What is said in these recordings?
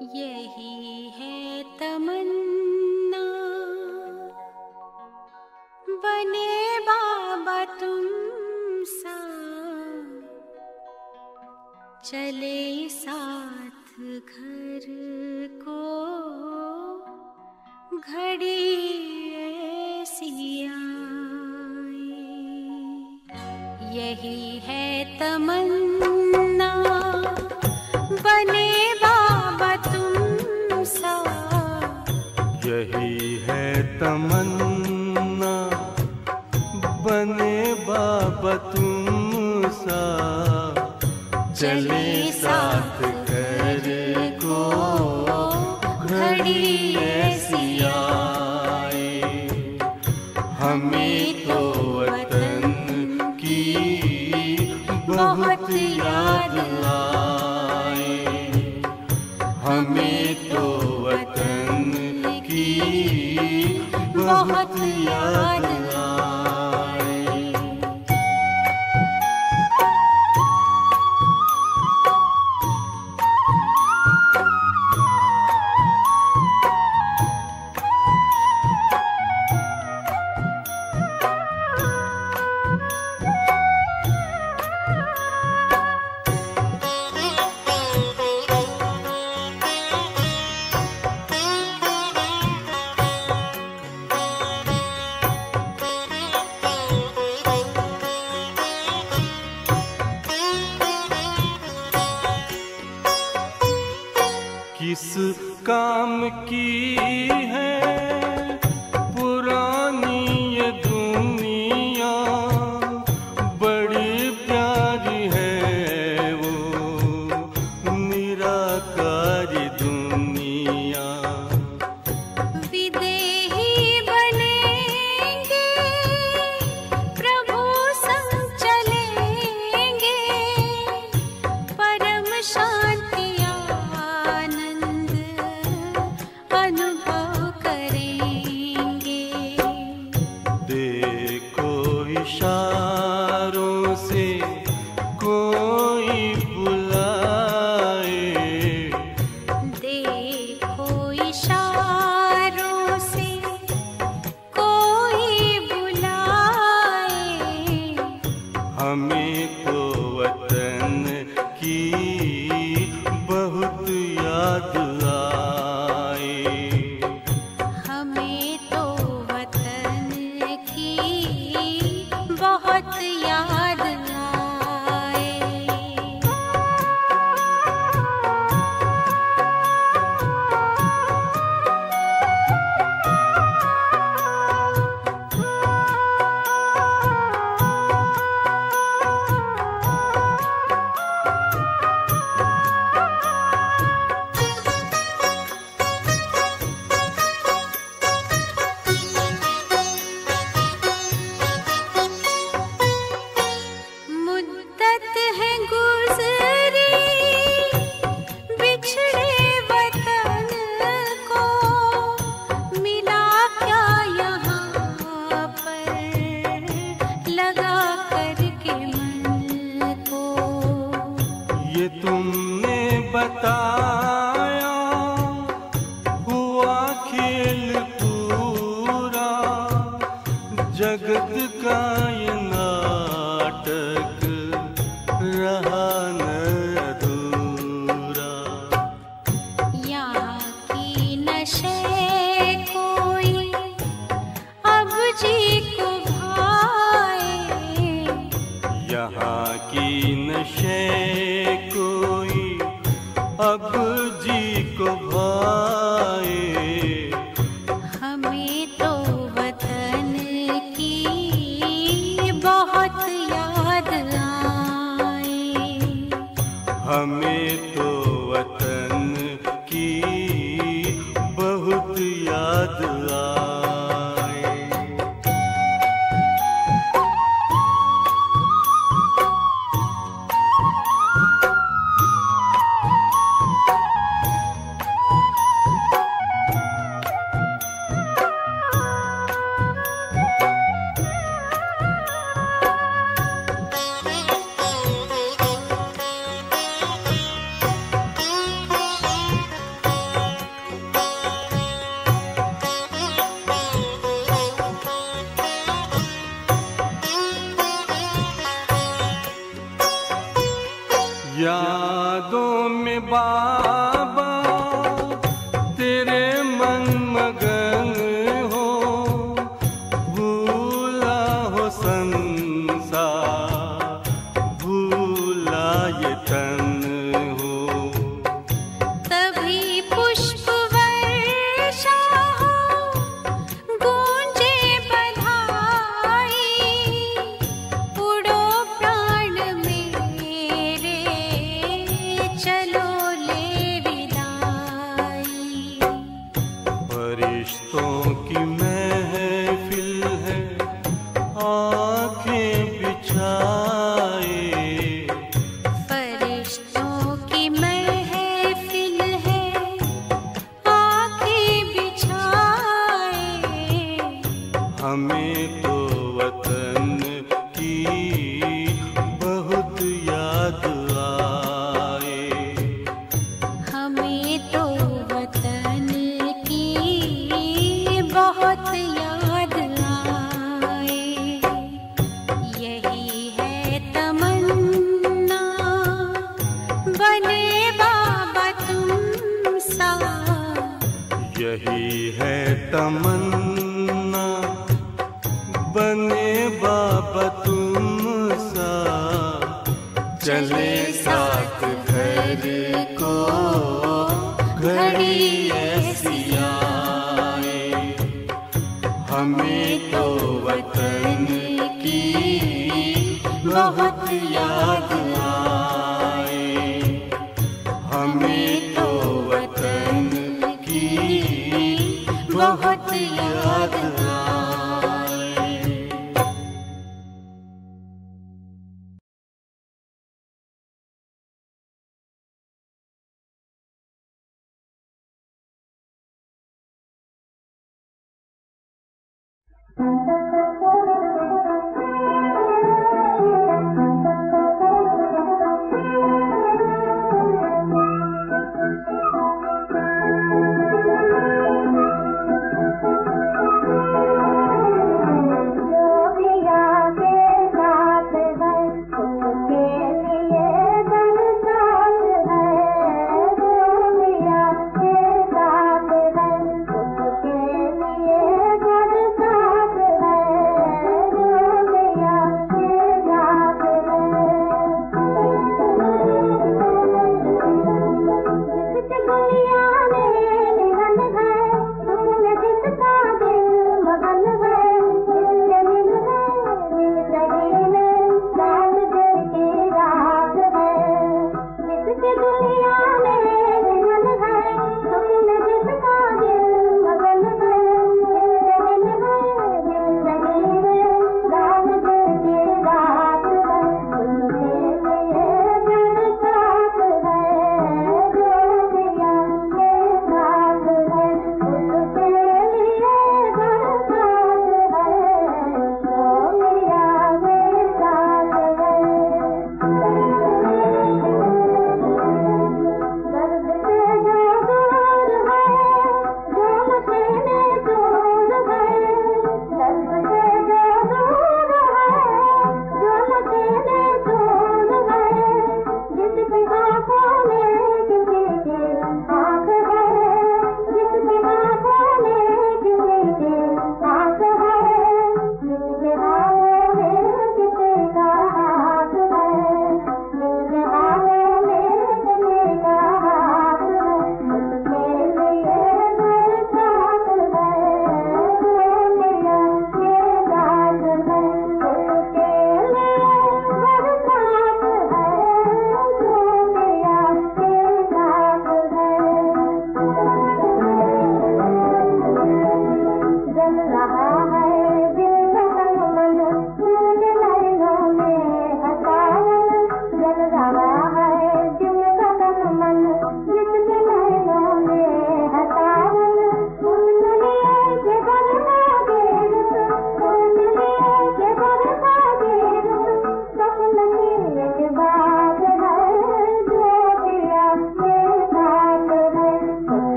यही है तमन्ना बने बाबा तुम सा चले साथ घर को घड़ी सिया यही है तमन्ना रही है तमन्ना बने बाबा तुम सा चले साथ कर को घड़ी ऐसी आए हमें तो वतन की बहुत याद आए हमें बहुत याद को वतन की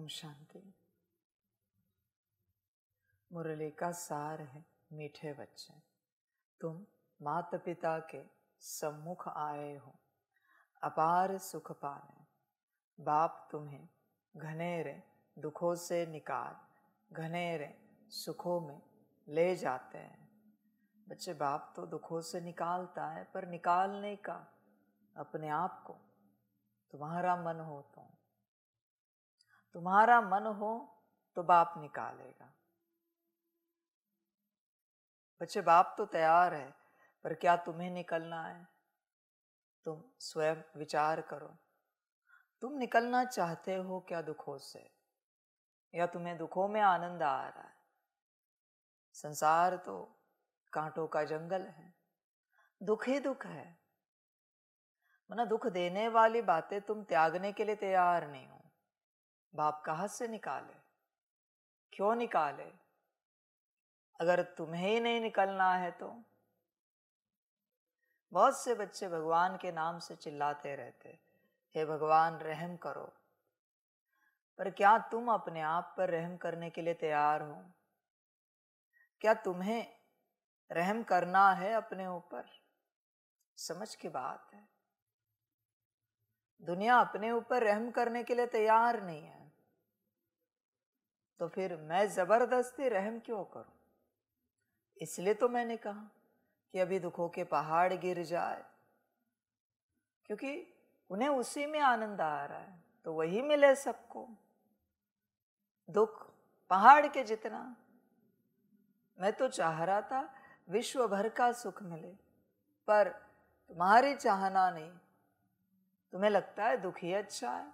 ओम शांति मुरली का सार है मीठे बच्चे तुम माता पिता के सम्मुख आए हो अपार सुख पाने बाप तुम्हें घनेरे दुखों से निकाल घनेरे सुखों में ले जाते हैं बच्चे बाप तो दुखों से निकालता है पर निकालने का अपने आप को तुम्हारा मन हो तो तुम्हारा मन हो तो बाप निकालेगा बच्चे बाप तो तैयार है पर क्या तुम्हें निकलना है तुम स्वयं विचार करो तुम निकलना चाहते हो क्या दुखों से या तुम्हें दुखों में आनंद आ रहा है संसार तो कांटों का जंगल है दुख ही दुख है मना दुख देने वाली बातें तुम त्यागने के लिए तैयार नहीं हो बाप का हाथ से निकाले क्यों निकाले अगर तुम्हें ही नहीं निकलना है तो बहुत से बच्चे भगवान के नाम से चिल्लाते रहते हे भगवान रहम करो पर क्या तुम अपने आप पर रहम करने के लिए तैयार हो क्या तुम्हें रहम करना है अपने ऊपर समझ की बात है दुनिया अपने ऊपर रहम करने के लिए तैयार नहीं है तो फिर मैं ज़बरदस्ती रहम क्यों करूं? इसलिए तो मैंने कहा कि अभी दुखों के पहाड़ गिर जाए क्योंकि उन्हें उसी में आनंद आ रहा है तो वही मिले सबको दुख पहाड़ के जितना मैं तो चाह रहा था विश्व भर का सुख मिले पर तुम्हारी चाहना नहीं तुम्हें लगता है दुख ही अच्छा है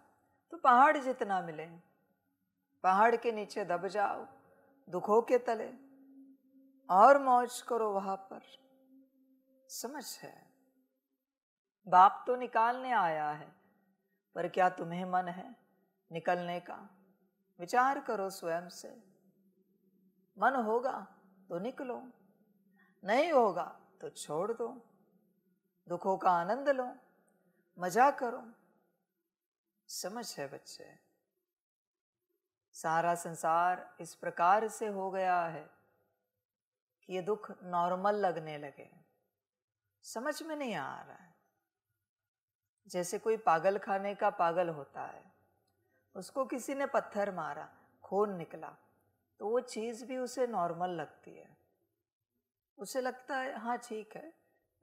तो पहाड़ जितना मिले पहाड़ के नीचे दब जाओ दुखों के तले और मौज करो वहां पर समझ है बाप तो निकालने आया है पर क्या तुम्हें मन है निकलने का विचार करो स्वयं से मन होगा तो निकलो नहीं होगा तो छोड़ दो दुखों का आनंद लो मजा करो समझ है बच्चे सारा संसार इस प्रकार से हो गया है कि ये दुख नॉर्मल लगने लगे समझ में नहीं आ रहा है जैसे कोई पागल खाने का पागल होता है उसको किसी ने पत्थर मारा खून निकला तो वो चीज़ भी उसे नॉर्मल लगती है उसे लगता है हाँ ठीक है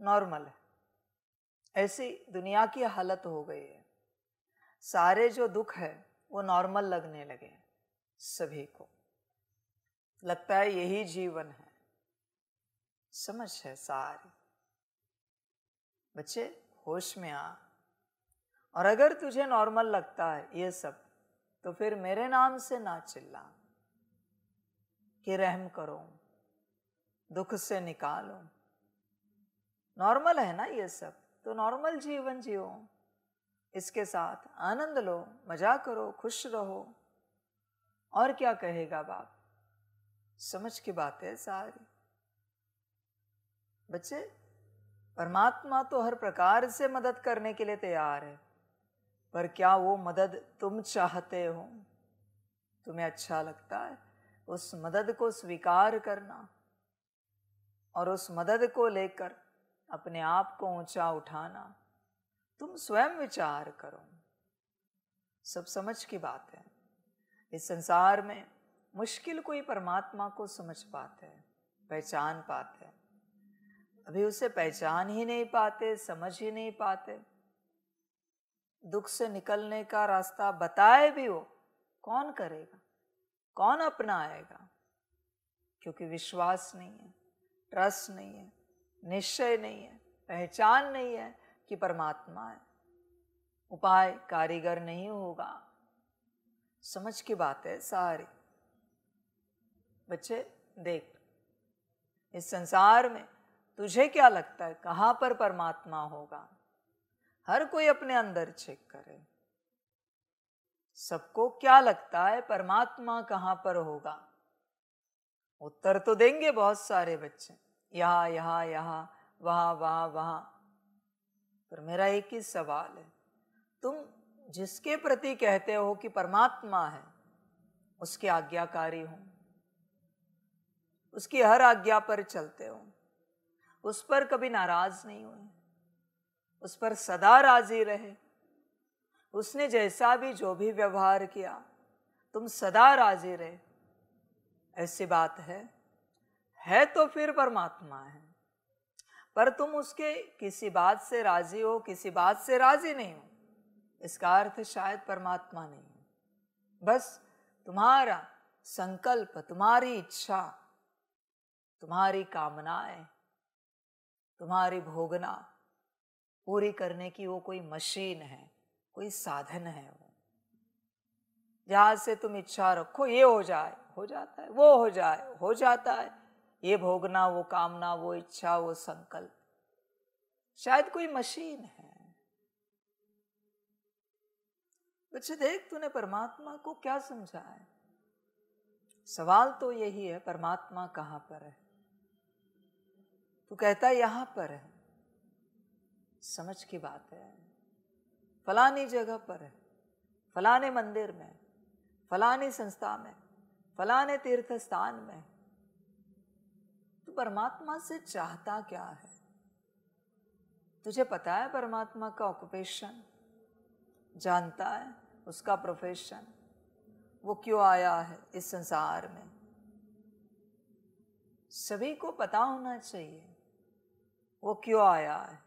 नॉर्मल है ऐसी दुनिया की हालत हो गई है सारे जो दुख है वो नॉर्मल लगने लगे सभी को लगता है यही जीवन है समझ है सारी बच्चे होश में आ और अगर तुझे नॉर्मल लगता है ये सब तो फिर मेरे नाम से ना चिल्ला कि रहम करो दुख से निकालो नॉर्मल है ना ये सब तो नॉर्मल जीवन जियो इसके साथ आनंद लो मजा करो खुश रहो और क्या कहेगा बाप समझ की बात है सारी बच्चे परमात्मा तो हर प्रकार से मदद करने के लिए तैयार है पर क्या वो मदद तुम चाहते हो तुम्हें अच्छा लगता है उस मदद को स्वीकार करना और उस मदद को लेकर अपने आप को ऊंचा उठाना तुम स्वयं विचार करो सब समझ की बात है इस संसार में मुश्किल कोई परमात्मा को समझ पाता है पहचान पाता है अभी उसे पहचान ही नहीं पाते समझ ही नहीं पाते दुख से निकलने का रास्ता बताए भी हो कौन करेगा कौन अपनाएगा क्योंकि विश्वास नहीं है ट्रस्ट नहीं है निश्चय नहीं है पहचान नहीं है कि परमात्मा है उपाय कारीगर नहीं होगा समझ की बात है सारी बच्चे देख इस संसार में तुझे क्या लगता है कहाँ पर परमात्मा होगा हर कोई अपने अंदर चेक करे सबको क्या लगता है परमात्मा कहाँ पर होगा उत्तर तो देंगे बहुत सारे बच्चे यहाँ यहाँ यहाँ वहाँ वहाँ वहाँ पर मेरा एक ही सवाल है तुम जिसके प्रति कहते हो कि परमात्मा है उसके आज्ञाकारी हो उसकी हर आज्ञा पर चलते हो उस पर कभी नाराज नहीं हुए उस पर सदा राजी रहे उसने जैसा भी जो भी व्यवहार किया तुम सदा राजी रहे ऐसी बात है है तो फिर परमात्मा है पर तुम उसके किसी बात से राजी हो किसी बात से राजी नहीं हो इसका अर्थ शायद परमात्मा नहीं है बस तुम्हारा संकल्प तुम्हारी इच्छा तुम्हारी कामनाएं तुम्हारी भोगना पूरी करने की वो कोई मशीन है कोई साधन है वो जहाँ से तुम इच्छा रखो ये हो जाए हो जाता है वो हो जाए हो जाता है ये भोगना वो कामना वो इच्छा वो संकल्प शायद कोई मशीन है बच्चे देख तूने परमात्मा को क्या समझा है सवाल तो यही है परमात्मा कहां पर है तू कहता है पर है समझ की बात है फलानी जगह पर है फलाने मंदिर में फलानी संस्था में फलाने तीर्थ स्थान में तू परमात्मा से चाहता क्या है तुझे पता है परमात्मा का ऑक्यूपेशन जानता है उसका प्रोफेशन वो क्यों आया है इस संसार में सभी को पता होना चाहिए वो क्यों आया है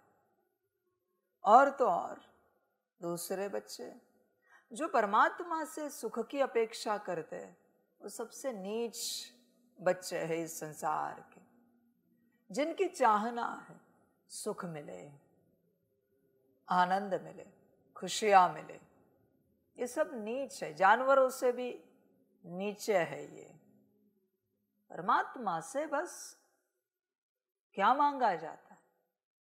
और तो और दूसरे बच्चे जो परमात्मा से सुख की अपेक्षा करते हैं वो सबसे नीच बच्चे हैं इस संसार के जिनकी चाहना है सुख मिले आनंद मिले खुशियाँ मिले ये सब नीच है जानवरों से भी नीचे है ये परमात्मा से बस क्या मांगा जाता है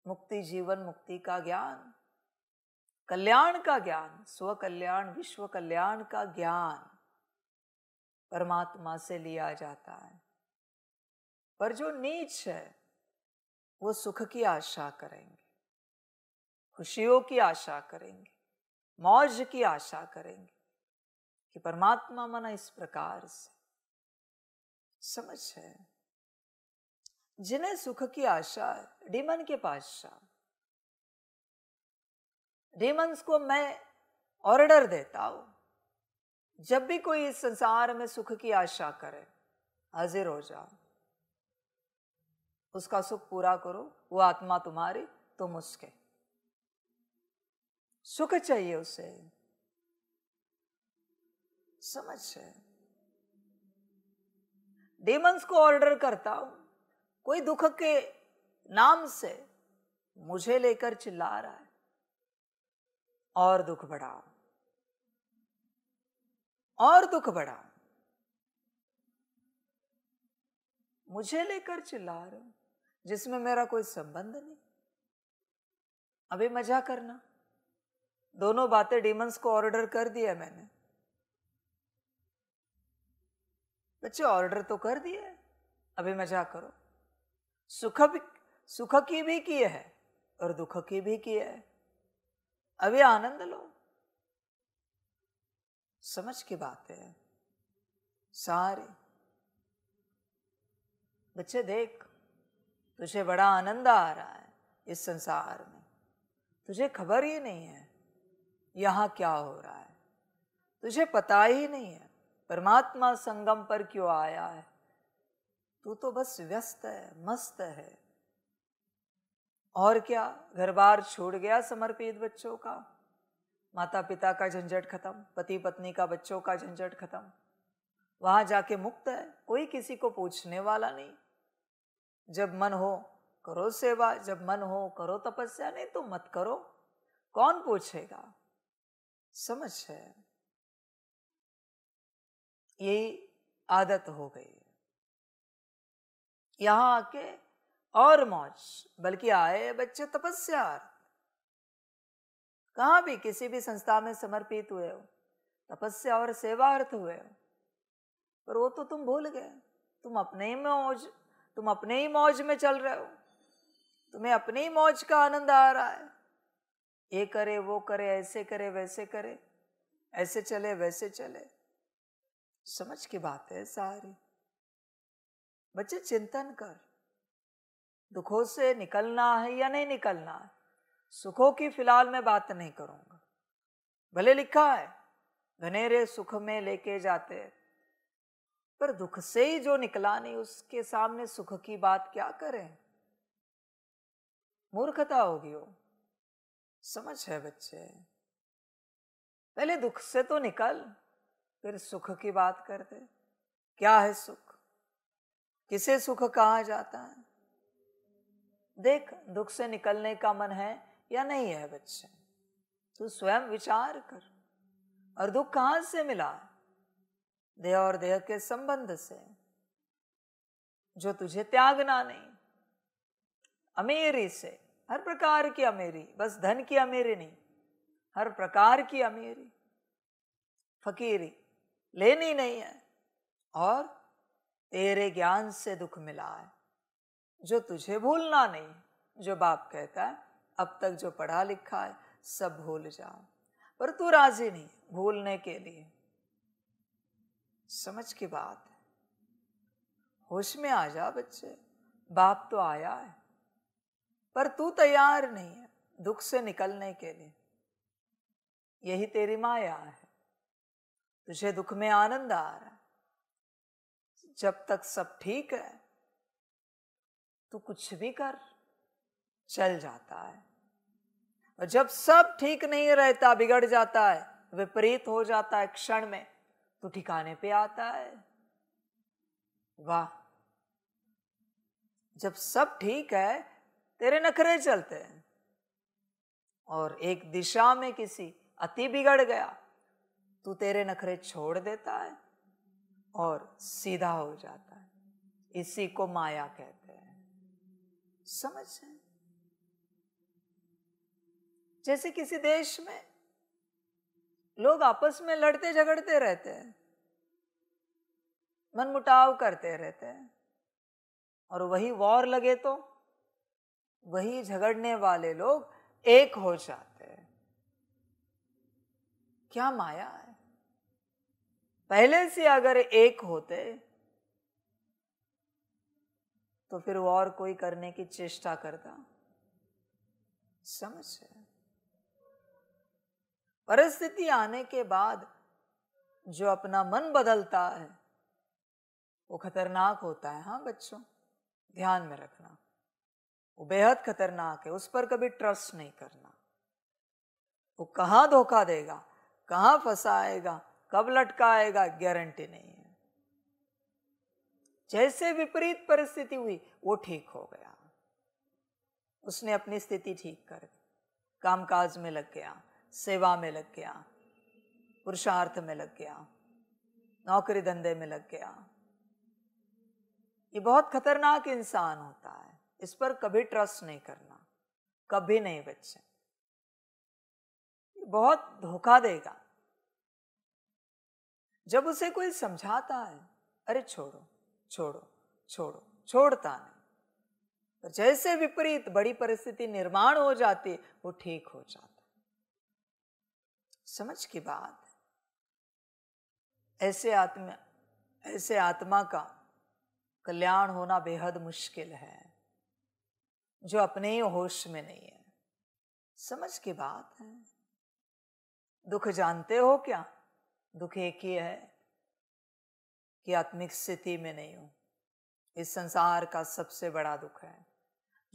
मुक्ति जीवन मुक्ति का ज्ञान कल्याण का ज्ञान स्व कल्याण विश्व कल्याण का ज्ञान परमात्मा से लिया जाता है पर जो नीच है वो सुख की आशा करेंगे खुशियों की आशा करेंगे मौज की आशा करेंगे कि परमात्मा मना इस प्रकार से समझ है जिन्हें सुख की आशा है डीमन के पाशाह डीमंस को मैं ऑर्डर देता हूं जब भी कोई इस संसार में सुख की आशा करे हाजिर हो जाओ उसका सुख पूरा करो वो आत्मा तुम्हारी तुम उसके सुख चाहिए उसे समझ से डेमंस को ऑर्डर करता हूं कोई दुख के नाम से मुझे लेकर चिल्ला रहा है और दुख बढ़ाओ और दुख बढ़ाओ मुझे लेकर चिल्ला रहे जिसमें मेरा कोई संबंध नहीं अभी मजा करना दोनों बातें डीमंस को ऑर्डर कर दिया मैंने बच्चे ऑर्डर तो कर दिया है अभी मजा करो सुख भी सुख की भी किए है और दुख की भी किए है अभी आनंद लो समझ की बात है सारी बच्चे देख तुझे बड़ा आनंद आ रहा है इस संसार में तुझे खबर ही नहीं है यहाँ क्या हो रहा है तुझे पता ही नहीं है परमात्मा संगम पर क्यों आया है तू तो बस व्यस्त है मस्त है और क्या घर बार छोड़ गया समर्पित बच्चों का माता पिता का झंझट खत्म पति पत्नी का बच्चों का झंझट खत्म वहां जाके मुक्त है कोई किसी को पूछने वाला नहीं जब मन हो करो सेवा जब मन हो करो तपस्या नहीं तो मत करो कौन पूछेगा समझ है ये आदत हो गई यहां आके और मौज बल्कि आए बच्चे तपस्या कहा भी किसी भी संस्था में समर्पित हुए हो तपस्या और सेवार्थ हुए हो पर वो तो तुम भूल गए तुम अपने ही मौज तुम अपने ही मौज में चल रहे हो तुम्हें अपने ही मौज का आनंद आ रहा है ये करे वो करे ऐसे करे वैसे करे ऐसे चले वैसे चले समझ की बात है सारी बच्चे चिंतन कर दुखों से निकलना है या नहीं निकलना है सुखों की फिलहाल मैं बात नहीं करूंगा भले लिखा है घनेरे सुख में लेके जाते हैं पर दुख से ही जो निकला नहीं उसके सामने सुख की बात क्या करें मूर्खता होगी वो हो। समझ है बच्चे पहले दुख से तो निकल फिर सुख की बात करते क्या है सुख किसे सुख कहा जाता है देख दुख से निकलने का मन है या नहीं है बच्चे तू स्वयं विचार कर और दुख कहां से मिला देह और देह के संबंध से जो तुझे त्यागना नहीं अमीरी से हर प्रकार की अमेरी बस धन की अमेरी नहीं हर प्रकार की अमीरी फकीरी लेनी नहीं है और तेरे ज्ञान से दुख मिला है जो तुझे भूलना नहीं जो बाप कहता है अब तक जो पढ़ा लिखा है सब भूल जाओ पर तू राजी नहीं भूलने के लिए समझ की बात है होश में आ जा बच्चे बाप तो आया है पर तू तैयार नहीं है दुख से निकलने के लिए यही तेरी माया है तुझे दुख में आनंद आ रहा है जब तक सब ठीक है तू कुछ भी कर चल जाता है और जब सब ठीक नहीं रहता बिगड़ जाता है विपरीत हो जाता है क्षण में तो ठिकाने पे आता है वाह जब सब ठीक है तेरे नखरे चलते हैं और एक दिशा में किसी अति बिगड़ गया तू तेरे नखरे छोड़ देता है और सीधा हो जाता है इसी को माया कहते हैं समझ है जैसे किसी देश में लोग आपस में लड़ते झगड़ते रहते हैं मनमुटाव करते रहते हैं और वही वॉर लगे तो वही झगड़ने वाले लोग एक हो जाते हैं क्या माया है पहले से अगर एक होते तो फिर वो और कोई करने की चेष्टा करता समझ है परिस्थिति आने के बाद जो अपना मन बदलता है वो खतरनाक होता है हाँ बच्चों ध्यान में रखना वो बेहद खतरनाक है उस पर कभी ट्रस्ट नहीं करना वो कहाँ धोखा देगा कहाँ फंसाएगा कब लटकाएगा गारंटी नहीं है जैसे विपरीत परिस्थिति हुई वो ठीक हो गया उसने अपनी स्थिति ठीक कर दी कामकाज में लग गया सेवा में लग गया पुरुषार्थ में लग गया नौकरी धंधे में लग गया ये बहुत खतरनाक इंसान होता है इस पर कभी ट्रस्ट नहीं करना कभी नहीं बच्चे बहुत धोखा देगा जब उसे कोई समझाता है अरे छोड़ो छोड़ो छोड़ो छोड़ता नहीं पर जैसे विपरीत बड़ी परिस्थिति निर्माण हो जाती वो ठीक हो जाता समझ की बात ऐसे आत्मा ऐसे आत्मा का कल्याण होना बेहद मुश्किल है जो अपने होश में नहीं है समझ की बात है दुख जानते हो क्या दुख एक ही है कि आत्मिक स्थिति में नहीं हो इस संसार का सबसे बड़ा दुख है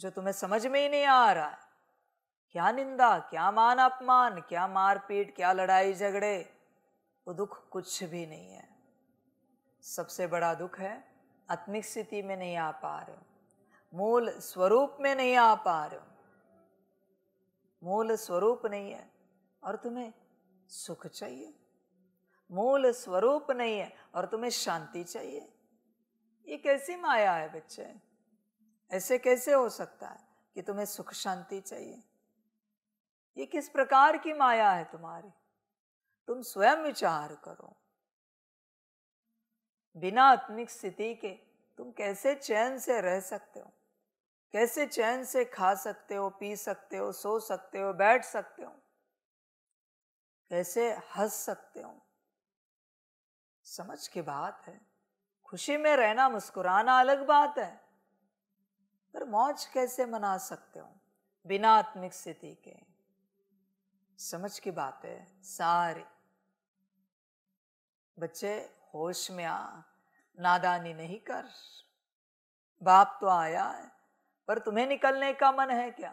जो तुम्हें समझ में ही नहीं आ रहा है क्या निंदा क्या मान अपमान क्या मारपीट क्या लड़ाई झगड़े वो दुख कुछ भी नहीं है सबसे बड़ा दुख है आत्मिक स्थिति में नहीं आ पा रहे हो मूल स्वरूप में नहीं आ पा रहे हो मूल स्वरूप नहीं है और तुम्हें सुख चाहिए मूल स्वरूप नहीं है और तुम्हें शांति चाहिए ये कैसी माया है बच्चे ऐसे कैसे हो सकता है कि तुम्हें सुख शांति चाहिए ये किस प्रकार की माया है तुम्हारी तुम स्वयं विचार करो बिना आत्मिक स्थिति के तुम कैसे चैन से रह सकते हो कैसे चैन से खा सकते हो पी सकते हो सो सकते हो बैठ सकते हो कैसे हंस सकते हो समझ की बात है खुशी में रहना मुस्कुराना अलग बात है पर मौज कैसे मना सकते हो बिना आत्मिक स्थिति के समझ की बात है सारी बच्चे होश में आ नादानी नहीं कर बाप तो आया है पर तुम्हें निकलने का मन है क्या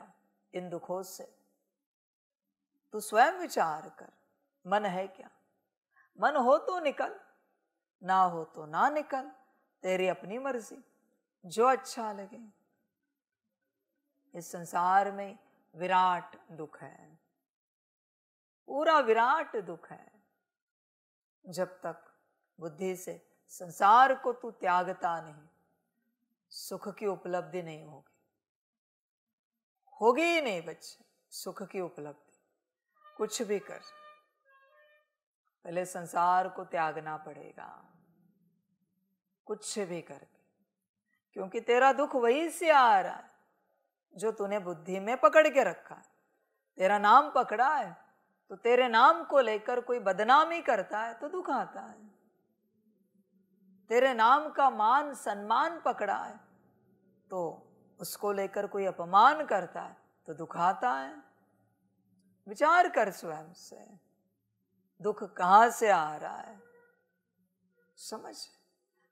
इन दुखों से तू स्वयं विचार कर मन है क्या मन हो तो निकल ना हो तो ना निकल तेरी अपनी मर्जी जो अच्छा लगे इस संसार में विराट दुख है पूरा विराट दुख है जब तक बुद्धि से संसार को तू त्यागता नहीं सुख की उपलब्धि नहीं होगी होगी ही नहीं बच्चे सुख की उपलब्धि कुछ भी कर पहले संसार को त्यागना पड़ेगा कुछ भी करके क्योंकि तेरा दुख वही से आ रहा है जो तूने बुद्धि में पकड़ के रखा है तेरा नाम पकड़ा है तो तेरे नाम को लेकर कोई बदनामी करता है तो दुख आता है तेरे नाम का मान सम्मान पकड़ा है तो उसको लेकर कोई अपमान करता है तो दुखाता है विचार कर स्वयं से दुख कहाँ से आ रहा है समझ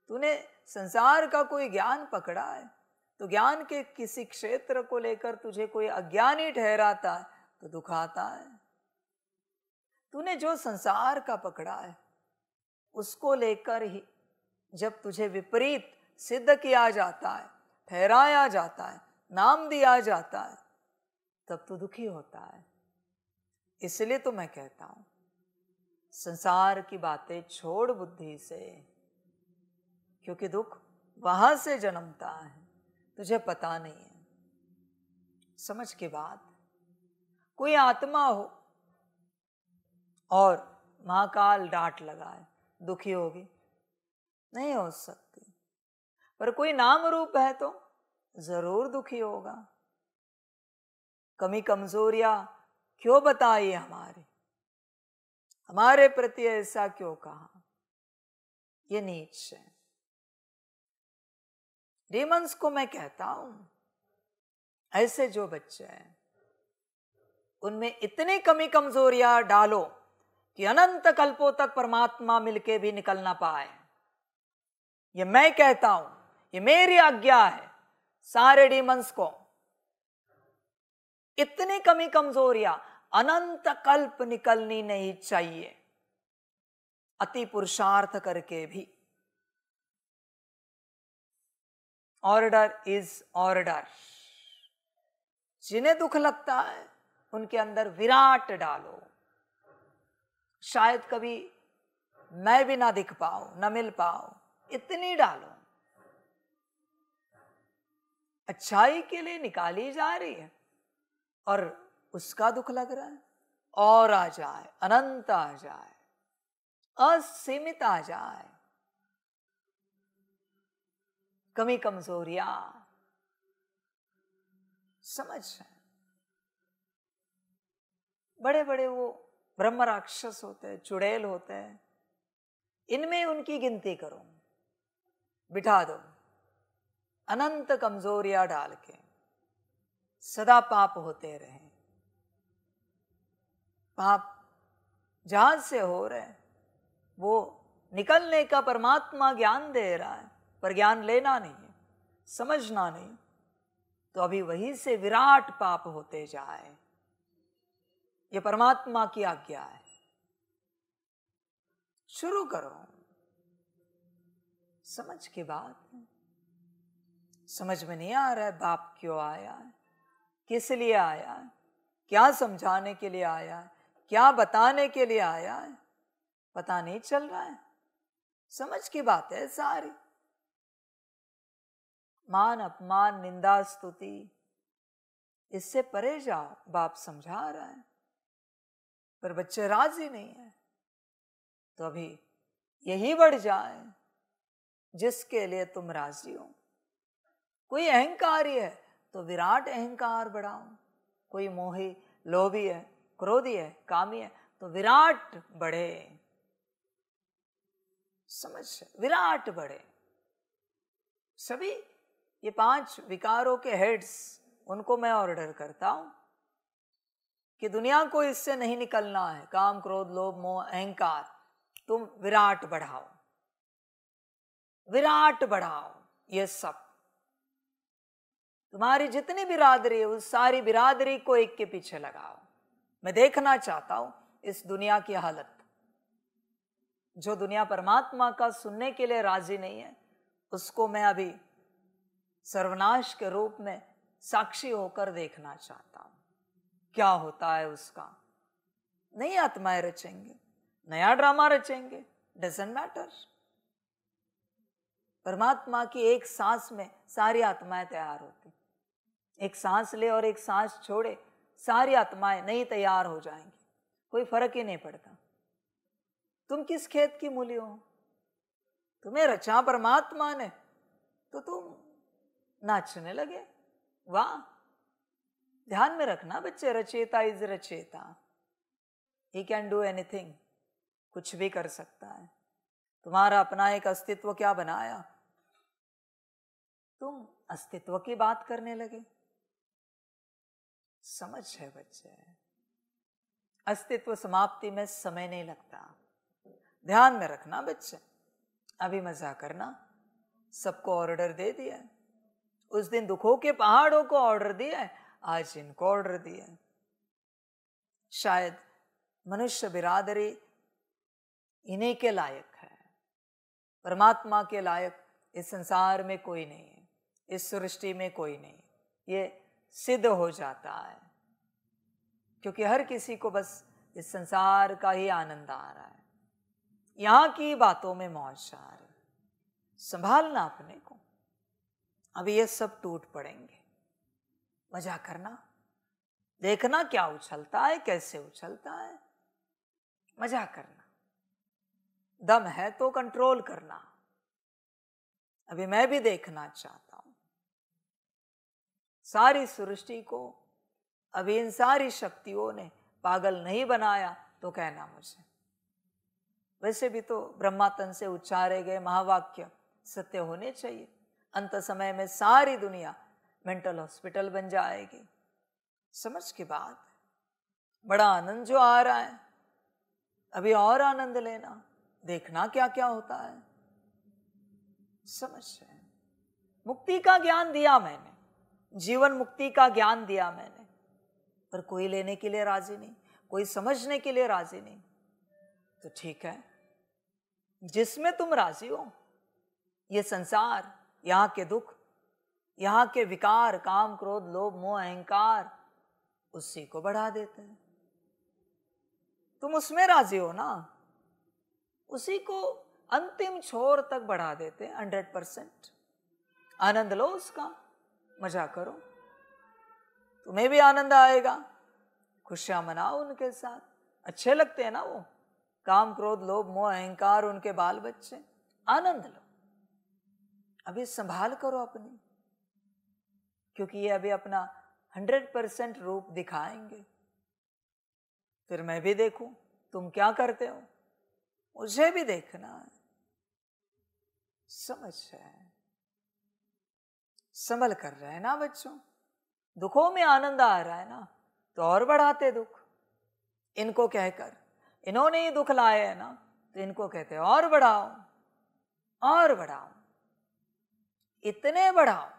तूने संसार का कोई ज्ञान पकड़ा है तो ज्ञान के किसी क्षेत्र को लेकर तुझे कोई अज्ञानी ठहराता है तो दुखाता है तूने जो संसार का पकड़ा है उसको लेकर ही जब तुझे विपरीत सिद्ध किया जाता है ठहराया जाता है नाम दिया जाता है तब तो दुखी होता है इसलिए तो मैं कहता हूं संसार की बातें छोड़ बुद्धि से क्योंकि दुख वहां से जन्मता है तुझे पता नहीं है समझ के बात कोई आत्मा हो और महाकाल डांट लगाए दुखी होगी नहीं हो सकता पर कोई नाम रूप है तो जरूर दुखी होगा कमी कमजोरिया क्यों बताई हमारी हमारे प्रति ऐसा क्यों कहा ये नीच है डेमंस को मैं कहता हूं ऐसे जो बच्चे हैं उनमें इतनी कमी कमजोरियां डालो कि अनंत कल्पों तक परमात्मा मिलके भी निकल ना पाए ये मैं कहता हूं ये मेरी आज्ञा है सारे डीमंस को इतनी कमी कमजोरिया अनंत कल्प निकलनी नहीं चाहिए अति पुरुषार्थ करके भी ऑर्डर इज ऑर्डर जिन्हें दुख लगता है उनके अंदर विराट डालो शायद कभी मैं भी ना दिख पाऊं ना मिल पाऊ इतनी डालो अच्छाई के लिए निकाली जा रही है और उसका दुख लग रहा है और आ जाए अनंत आ जाए असीमित आ जाए कमी कमजोरिया समझ बड़े बड़े वो ब्रह्म राक्षस होते हैं चुड़ैल होते हैं इनमें उनकी गिनती करो बिठा दो अनंत कमजोरियां डाल के सदा पाप होते रहे पाप जहां से हो रहे वो निकलने का परमात्मा ज्ञान दे रहा है पर ज्ञान लेना नहीं है समझना नहीं तो अभी वहीं से विराट पाप होते जाए ये परमात्मा की आज्ञा है शुरू करो समझ के बाद में समझ में नहीं आ रहा है बाप क्यों आया है किस लिए आया है क्या समझाने के लिए आया है क्या बताने के लिए आया है पता नहीं चल रहा है समझ की बात है सारी मान अपमान निंदा स्तुति इससे परे जाओ बाप समझा रहा है पर बच्चे राजी नहीं है तो अभी यही बढ़ जाए जिसके लिए तुम राजी हो कोई अहंकारी है तो विराट अहंकार बढ़ाओ कोई मोही लोभी है क्रोधी है कामी है तो विराट बढ़े समझ विराट बढ़े सभी ये पांच विकारों के हेड्स उनको मैं ऑर्डर करता हूं कि दुनिया को इससे नहीं निकलना है काम क्रोध लोभ मोह अहंकार तुम विराट बढ़ाओ विराट बढ़ाओ ये सब तुम्हारी जितनी बिरादरी है उस सारी बिरादरी को एक के पीछे लगाओ मैं देखना चाहता हूं इस दुनिया की हालत जो दुनिया परमात्मा का सुनने के लिए राजी नहीं है उसको मैं अभी सर्वनाश के रूप में साक्षी होकर देखना चाहता हूं क्या होता है उसका नई आत्माएं रचेंगे नया ड्रामा रचेंगे डजेंट मैटर परमात्मा की एक सांस में सारी आत्माएं तैयार होती एक सांस ले और एक सांस छोड़े सारी आत्माएं नहीं तैयार हो जाएंगी कोई फर्क ही नहीं पड़ता तुम किस खेत की मूली हो तुम्हें रचा परमात्मा ने तो तुम नाचने लगे वाह ध्यान में रखना बच्चे रचेता इज रचेता ही कैन डू एनीथिंग कुछ भी कर सकता है तुम्हारा अपना एक अस्तित्व क्या बनाया तुम अस्तित्व की बात करने लगे समझ है बच्चे अस्तित्व समाप्ति में समय नहीं लगता ध्यान में रखना बच्चे अभी मजा करना सबको ऑर्डर दे दिया उस दिन दुखों के पहाड़ों को ऑर्डर दिया आज इनको ऑर्डर दिया शायद मनुष्य बिरादरी इन्हीं के लायक है परमात्मा के लायक इस संसार में कोई नहीं है इस सृष्टि में कोई नहीं ये सिद्ध हो जाता है क्योंकि हर किसी को बस इस संसार का ही आनंद आ रहा है यहां की बातों में मौज आ रही संभालना अपने को अब ये सब टूट पड़ेंगे मजा करना देखना क्या उछलता है कैसे उछलता है मजा करना दम है तो कंट्रोल करना अभी मैं भी देखना चाहता सारी सृष्टि को अब इन सारी शक्तियों ने पागल नहीं बनाया तो कहना मुझे वैसे भी तो ब्रह्मातन से उच्चारे गए महावाक्य सत्य होने चाहिए अंत समय में सारी दुनिया मेंटल हॉस्पिटल बन जाएगी समझ की बात बड़ा आनंद जो आ रहा है अभी और आनंद लेना देखना क्या क्या होता है समझ मुक्ति का ज्ञान दिया मैंने जीवन मुक्ति का ज्ञान दिया मैंने पर कोई लेने के लिए राजी नहीं कोई समझने के लिए राजी नहीं तो ठीक है जिसमें तुम राजी हो ये संसार यहाँ के दुख यहाँ के विकार काम क्रोध लोभ मोह अहंकार उसी को बढ़ा देते हैं तुम उसमें राजी हो ना उसी को अंतिम छोर तक बढ़ा देते हैं हंड्रेड परसेंट आनंद लो उसका मजा करो तुम्हें भी आनंद आएगा खुशियां मनाओ उनके साथ अच्छे लगते हैं ना वो काम क्रोध लोभ मोह अहंकार उनके बाल बच्चे आनंद लो अभी संभाल करो अपनी क्योंकि ये अभी अपना हंड्रेड परसेंट रूप दिखाएंगे फिर मैं भी देखूं तुम क्या करते हो मुझे भी देखना है समझ है संभल कर रहे हैं ना बच्चों दुखों में आनंद आ रहा है ना तो और बढ़ाते दुख इनको कहकर इन्होंने ही दुख लाए है ना तो इनको कहते और बढ़ाओ और बढ़ाओ इतने बढ़ाओ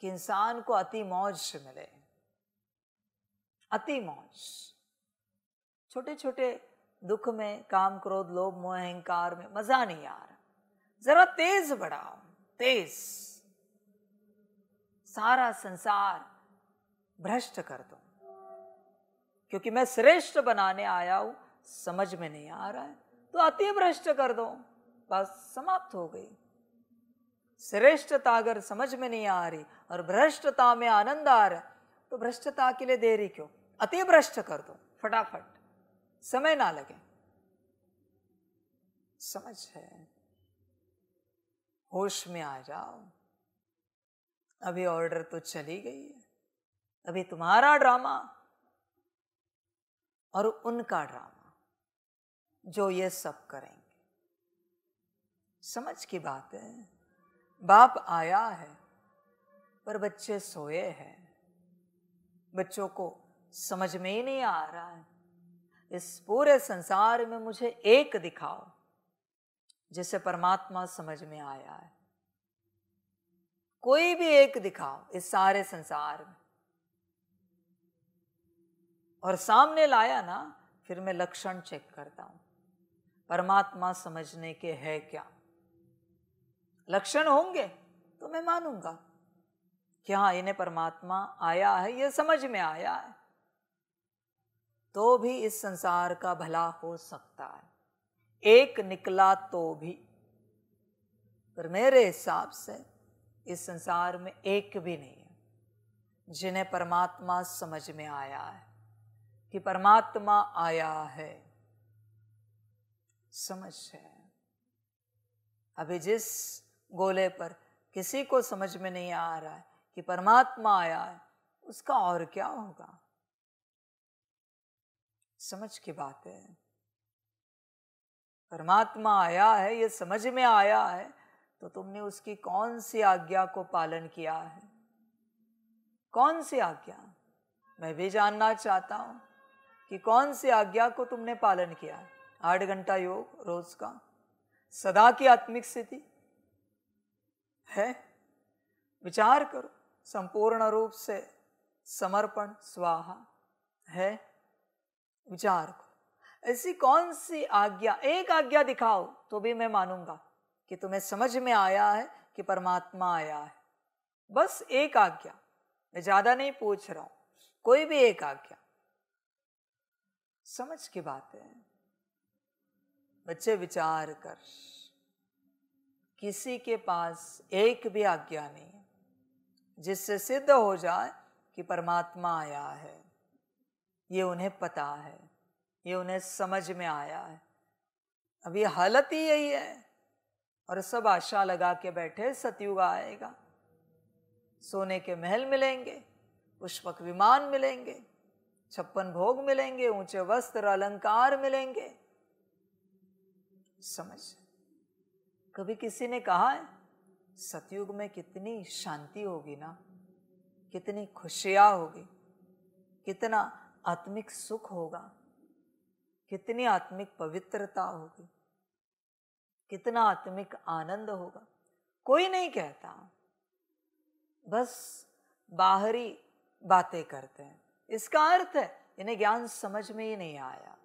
कि इंसान को अति मौज से मिले अति मौज छोटे छोटे दुख में काम क्रोध लोभ मोह अहंकार में मजा नहीं आ रहा जरा तेज बढ़ाओ तेज सारा संसार भ्रष्ट कर दो क्योंकि मैं श्रेष्ठ बनाने आया हूं समझ में नहीं आ रहा है तो अति भ्रष्ट कर दो बस समाप्त हो गई श्रेष्ठता अगर समझ में नहीं आ रही और भ्रष्टता में आनंद आ रहा है तो भ्रष्टता के लिए देरी क्यों अति भ्रष्ट कर दो फटाफट समय ना लगे समझ है होश में आ जाओ अभी ऑर्डर तो चली गई है अभी तुम्हारा ड्रामा और उनका ड्रामा जो ये सब करेंगे समझ की बात है बाप आया है पर बच्चे सोए हैं बच्चों को समझ में ही नहीं आ रहा है इस पूरे संसार में मुझे एक दिखाओ जिसे परमात्मा समझ में आया है कोई भी एक दिखाओ इस सारे संसार में और सामने लाया ना फिर मैं लक्षण चेक करता हूं परमात्मा समझने के है क्या लक्षण होंगे तो मैं मानूंगा कि हाँ इन्हें परमात्मा आया है ये समझ में आया है तो भी इस संसार का भला हो सकता है एक निकला तो भी पर मेरे हिसाब से इस संसार में एक भी नहीं है जिन्हें परमात्मा समझ में आया है कि परमात्मा आया है समझ है अभी जिस गोले पर किसी को समझ में नहीं आ रहा है कि परमात्मा आया है उसका और क्या होगा समझ की बात है परमात्मा आया है ये समझ में आया है तो तुमने उसकी कौन सी आज्ञा को पालन किया है कौन सी आज्ञा मैं भी जानना चाहता हूँ कि कौन सी आज्ञा को तुमने पालन किया है आठ घंटा योग रोज का सदा की आत्मिक स्थिति है विचार करो संपूर्ण रूप से समर्पण स्वाहा है विचार करो ऐसी कौन सी आज्ञा एक आज्ञा दिखाओ तो भी मैं मानूंगा कि तुम्हें समझ में आया है कि परमात्मा आया है बस एक आज्ञा मैं ज्यादा नहीं पूछ रहा हूं कोई भी एक आज्ञा समझ की बात है बच्चे विचार कर किसी के पास एक भी आज्ञा नहीं है जिससे सिद्ध हो जाए कि परमात्मा आया है ये उन्हें पता है ये उन्हें समझ में आया है अभी हालत ही यही है और सब आशा लगा के बैठे सतयुग आएगा सोने के महल मिलेंगे पुष्पक विमान मिलेंगे छप्पन भोग मिलेंगे ऊंचे वस्त्र अलंकार मिलेंगे समझ कभी किसी ने कहा है सतयुग में कितनी शांति होगी ना कितनी खुशियाँ होगी कितना आत्मिक सुख होगा कितनी आत्मिक पवित्रता होगी कितना आत्मिक आनंद होगा कोई नहीं कहता बस बाहरी बातें करते हैं इसका अर्थ है इन्हें ज्ञान समझ में ही नहीं आया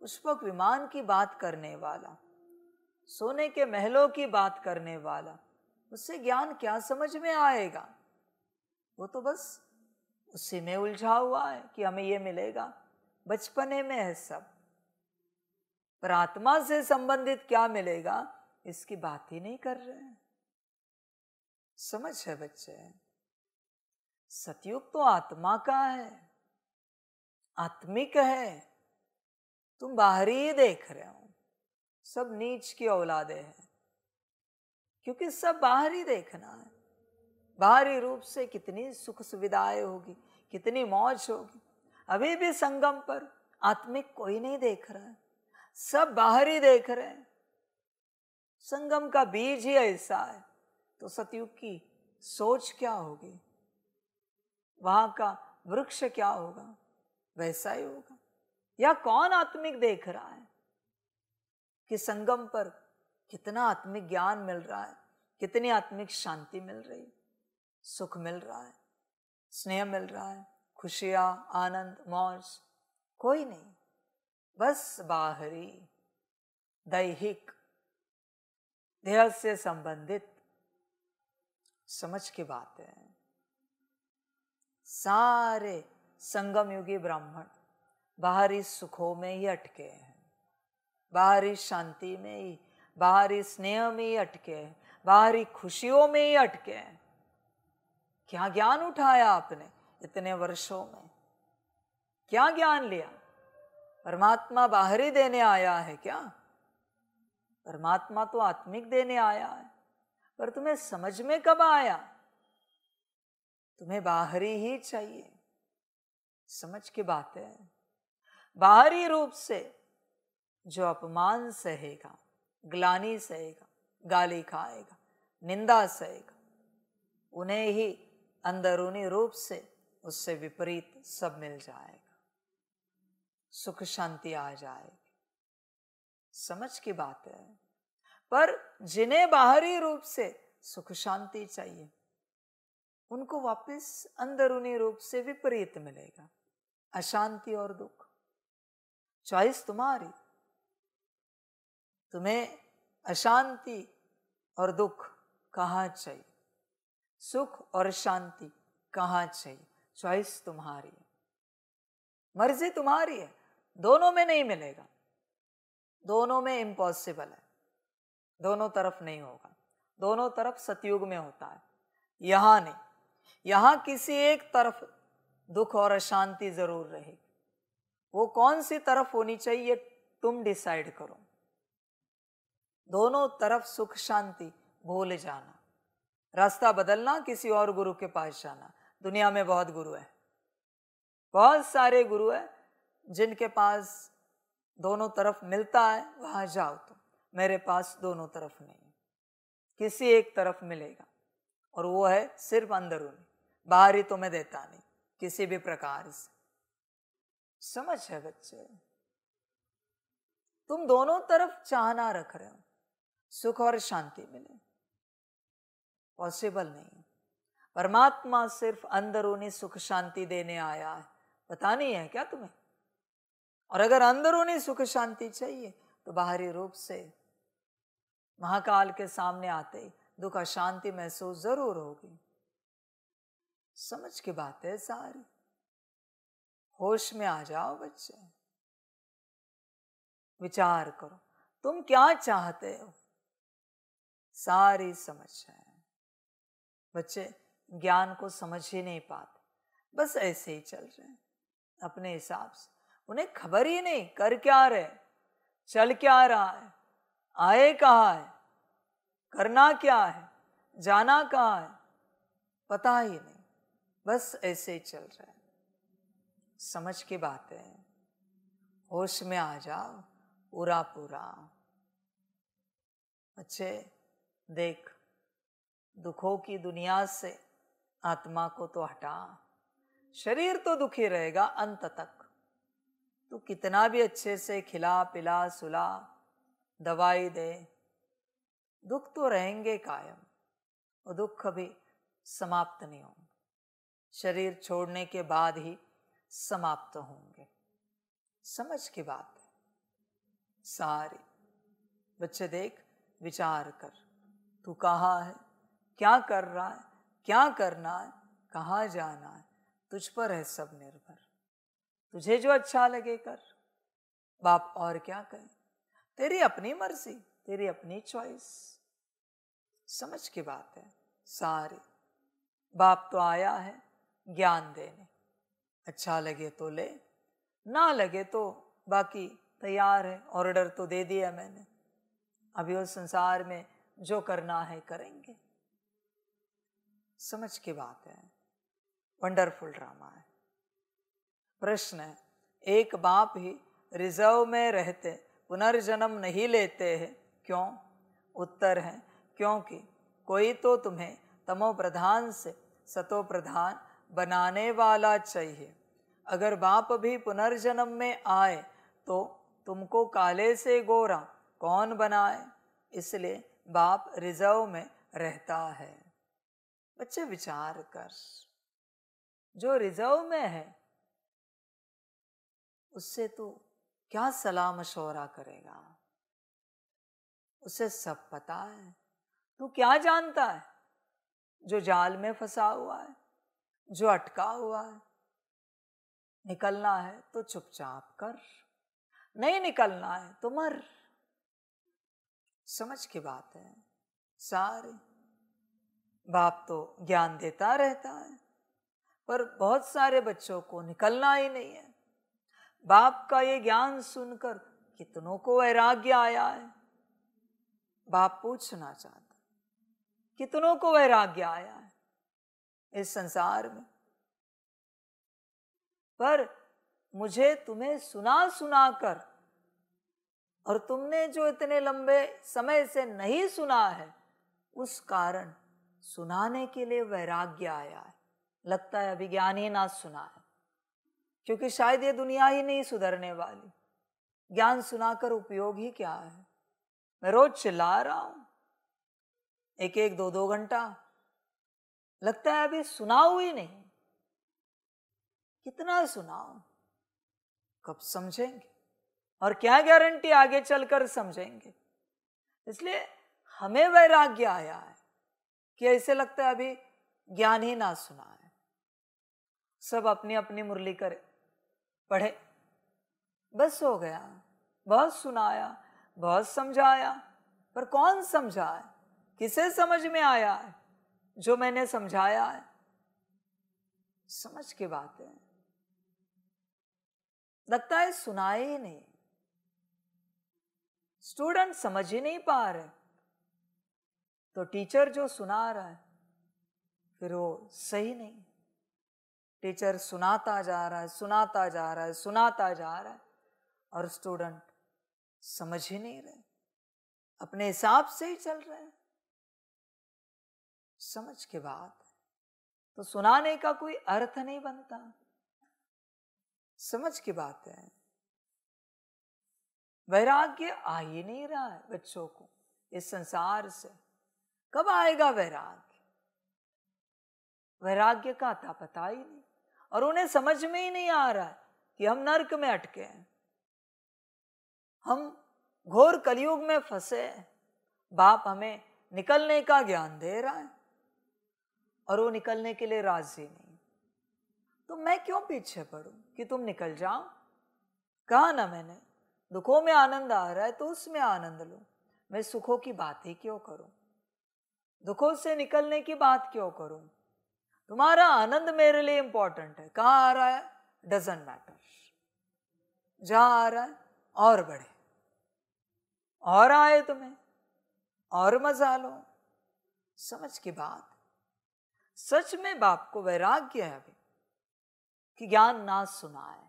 पुष्पक विमान की बात करने वाला सोने के महलों की बात करने वाला उससे ज्ञान क्या समझ में आएगा वो तो बस उसी में उलझा हुआ है कि हमें ये मिलेगा बचपने में है सब पर आत्मा से संबंधित क्या मिलेगा इसकी बात ही नहीं कर रहे हैं समझ है बच्चे सतयुग तो आत्मा का है आत्मिक है तुम बाहरी ही देख रहे हो सब नीच की औलादे हैं क्योंकि सब बाहरी देखना है बाहरी रूप से कितनी सुख सुविधाएं होगी कितनी मौज होगी अभी भी संगम पर आत्मिक कोई नहीं देख रहा है सब बाहरी देख रहे हैं संगम का बीज ही ऐसा है तो सतयुग की सोच क्या होगी वहां का वृक्ष क्या होगा वैसा ही होगा या कौन आत्मिक देख रहा है कि संगम पर कितना आत्मिक ज्ञान मिल रहा है कितनी आत्मिक शांति मिल रही सुख मिल रहा है स्नेह मिल रहा है खुशिया आनंद मौज कोई नहीं बस बाहरी दैहिक देह से संबंधित समझ की बात है सारे संगम युगी ब्राह्मण बाहरी सुखों में ही अटके हैं बाहरी शांति में ही बाहरी स्नेह में ही अटके हैं बाहरी खुशियों में ही अटके हैं क्या ज्ञान उठाया आपने इतने वर्षों में क्या ज्ञान लिया परमात्मा बाहरी देने आया है क्या परमात्मा तो आत्मिक देने आया है पर तुम्हें समझ में कब आया तुम्हें बाहरी ही चाहिए समझ की बात है बाहरी रूप से जो अपमान सहेगा ग्लानी सहेगा गाली खाएगा निंदा सहेगा उन्हें ही अंदरूनी रूप से उससे विपरीत सब मिल जाएगा सुख शांति आ जाएगी समझ की बात है पर जिन्हें बाहरी रूप से सुख शांति चाहिए उनको वापस अंदरूनी रूप से विपरीत मिलेगा अशांति और दुख चॉइस तुम्हारी तुम्हें अशांति और दुख कहाँ चाहिए सुख और शांति कहाँ चाहिए चॉइस तुम्हारी है मर्जी तुम्हारी है दोनों में नहीं मिलेगा दोनों में इम्पॉसिबल है दोनों तरफ नहीं होगा दोनों तरफ सतयुग में होता है यहाँ नहीं यहाँ किसी एक तरफ दुख और अशांति जरूर रहेगी वो कौन सी तरफ होनी चाहिए तुम डिसाइड करो दोनों तरफ सुख शांति भूल जाना रास्ता बदलना किसी और गुरु के पास जाना दुनिया में बहुत गुरु हैं बहुत सारे गुरु हैं जिनके पास दोनों तरफ मिलता है वहाँ जाओ तुम मेरे पास दोनों तरफ नहीं किसी एक तरफ मिलेगा और वो है सिर्फ अंदरूनी बाहरी तुम्हें देता नहीं किसी भी प्रकार से समझ है बच्चे तुम दोनों तरफ चाहना रख रहे हो सुख और शांति मिले पॉसिबल नहीं परमात्मा सिर्फ अंदरूनी सुख शांति देने आया है पता नहीं है क्या तुम्हें और अगर अंदरूनी सुख शांति चाहिए तो बाहरी रूप से महाकाल के सामने आते ही दुख अशांति महसूस जरूर होगी समझ की बात है सारी होश में आ जाओ बच्चे विचार करो तुम क्या चाहते हो सारी समझ है बच्चे ज्ञान को समझ ही नहीं पाते बस ऐसे ही चल रहे हैं अपने हिसाब से उन्हें खबर ही नहीं कर क्या रहे चल क्या रहा है आए कहाँ है करना क्या है जाना कहाँ है पता ही नहीं बस ऐसे ही चल रहा है समझ की बातें होश में आ जाओ पूरा पूरा अच्छे देख दुखों की दुनिया से आत्मा को तो हटा शरीर तो दुखी रहेगा अंत तक तू कितना भी अच्छे से खिला पिला सुला दवाई दे दुख तो रहेंगे कायम वो दुख कभी समाप्त नहीं होंगे शरीर छोड़ने के बाद ही समाप्त होंगे समझ की बात है सारी बच्चे देख विचार कर तू कहा है क्या कर रहा है क्या करना है कहाँ जाना है तुझ पर है सब निर्भर तुझे जो अच्छा लगे कर बाप और क्या कहे तेरी अपनी मर्जी तेरी अपनी चॉइस समझ की बात है सारी बाप तो आया है ज्ञान देने अच्छा लगे तो ले ना लगे तो बाकी तैयार है ऑर्डर तो दे दिया मैंने अभी उस संसार में जो करना है करेंगे समझ की बात है वंडरफुल ड्रामा है प्रश्न है एक बाप ही रिजर्व में रहते पुनर्जन्म नहीं लेते हैं क्यों उत्तर है क्योंकि कोई तो तुम्हें तमो प्रधान से सतो प्रधान बनाने वाला चाहिए अगर बाप भी पुनर्जन्म में आए तो तुमको काले से गोरा कौन बनाए इसलिए बाप रिजर्व में रहता है बच्चे विचार कर जो रिजर्व में है उससे तो क्या सलाह मशौरा करेगा उसे सब पता है तू क्या जानता है जो जाल में फंसा हुआ है जो अटका हुआ है निकलना है तो चुपचाप कर नहीं निकलना है तो मर समझ की बात है सारी बाप तो ज्ञान देता रहता है पर बहुत सारे बच्चों को निकलना ही नहीं है बाप का ये ज्ञान सुनकर कितनों को वैराग्य आया है बाप पूछना चाहता कितनों को वैराग्य आया है इस संसार में पर मुझे तुम्हें सुना सुना कर और तुमने जो इतने लंबे समय से नहीं सुना है उस कारण सुनाने के लिए वैराग्य आया है लगता है अभी ज्ञान ही ना सुना है क्योंकि शायद ये दुनिया ही नहीं सुधरने वाली ज्ञान सुनाकर उपयोग ही क्या है मैं रोज चिल्ला रहा हूं एक एक दो दो घंटा लगता है अभी सुनाऊ ही नहीं कितना सुनाऊ कब समझेंगे और क्या गारंटी आगे चलकर समझेंगे इसलिए हमें वैराग्य आया है कि ऐसे लगता है अभी ज्ञान ही ना सुना है सब अपनी अपनी मुरली करे पढ़े बस हो गया बहुत सुनाया बहुत समझाया पर कौन समझा है किसे समझ में आया है जो मैंने समझाया है समझ के बात है लगता है सुनाए ही नहीं स्टूडेंट समझ ही नहीं पा रहे तो टीचर जो सुना रहा है फिर वो सही नहीं टीचर सुनाता जा रहा है सुनाता जा रहा है सुनाता जा रहा है और स्टूडेंट समझ ही नहीं रहे अपने हिसाब से ही चल रहे हैं समझ के बात तो सुनाने का कोई अर्थ नहीं बनता समझ की बात है वैराग्य आ ही नहीं रहा है बच्चों को इस संसार से कब आएगा वैराग्य वैराग्य का था पता ही नहीं और उन्हें समझ में ही नहीं आ रहा है कि हम नरक में अटके हैं हम घोर कलयुग में फंसे हैं बाप हमें निकलने का ज्ञान दे रहा है और वो निकलने के लिए राजी नहीं तो मैं क्यों पीछे पड़ू कि तुम निकल जाओ कहा ना मैंने दुखों में आनंद आ रहा है तो उसमें आनंद लो मैं सुखों की बात ही क्यों करूं दुखों से निकलने की बात क्यों करूं तुम्हारा आनंद मेरे लिए इंपॉर्टेंट है कहाँ आ रहा है डजेंट मैटर जहां आ रहा है और बढ़े और आए तुम्हें और मजा लो समझ की बात सच में बाप को वैराग्य है अभी कि ज्ञान ना सुनाए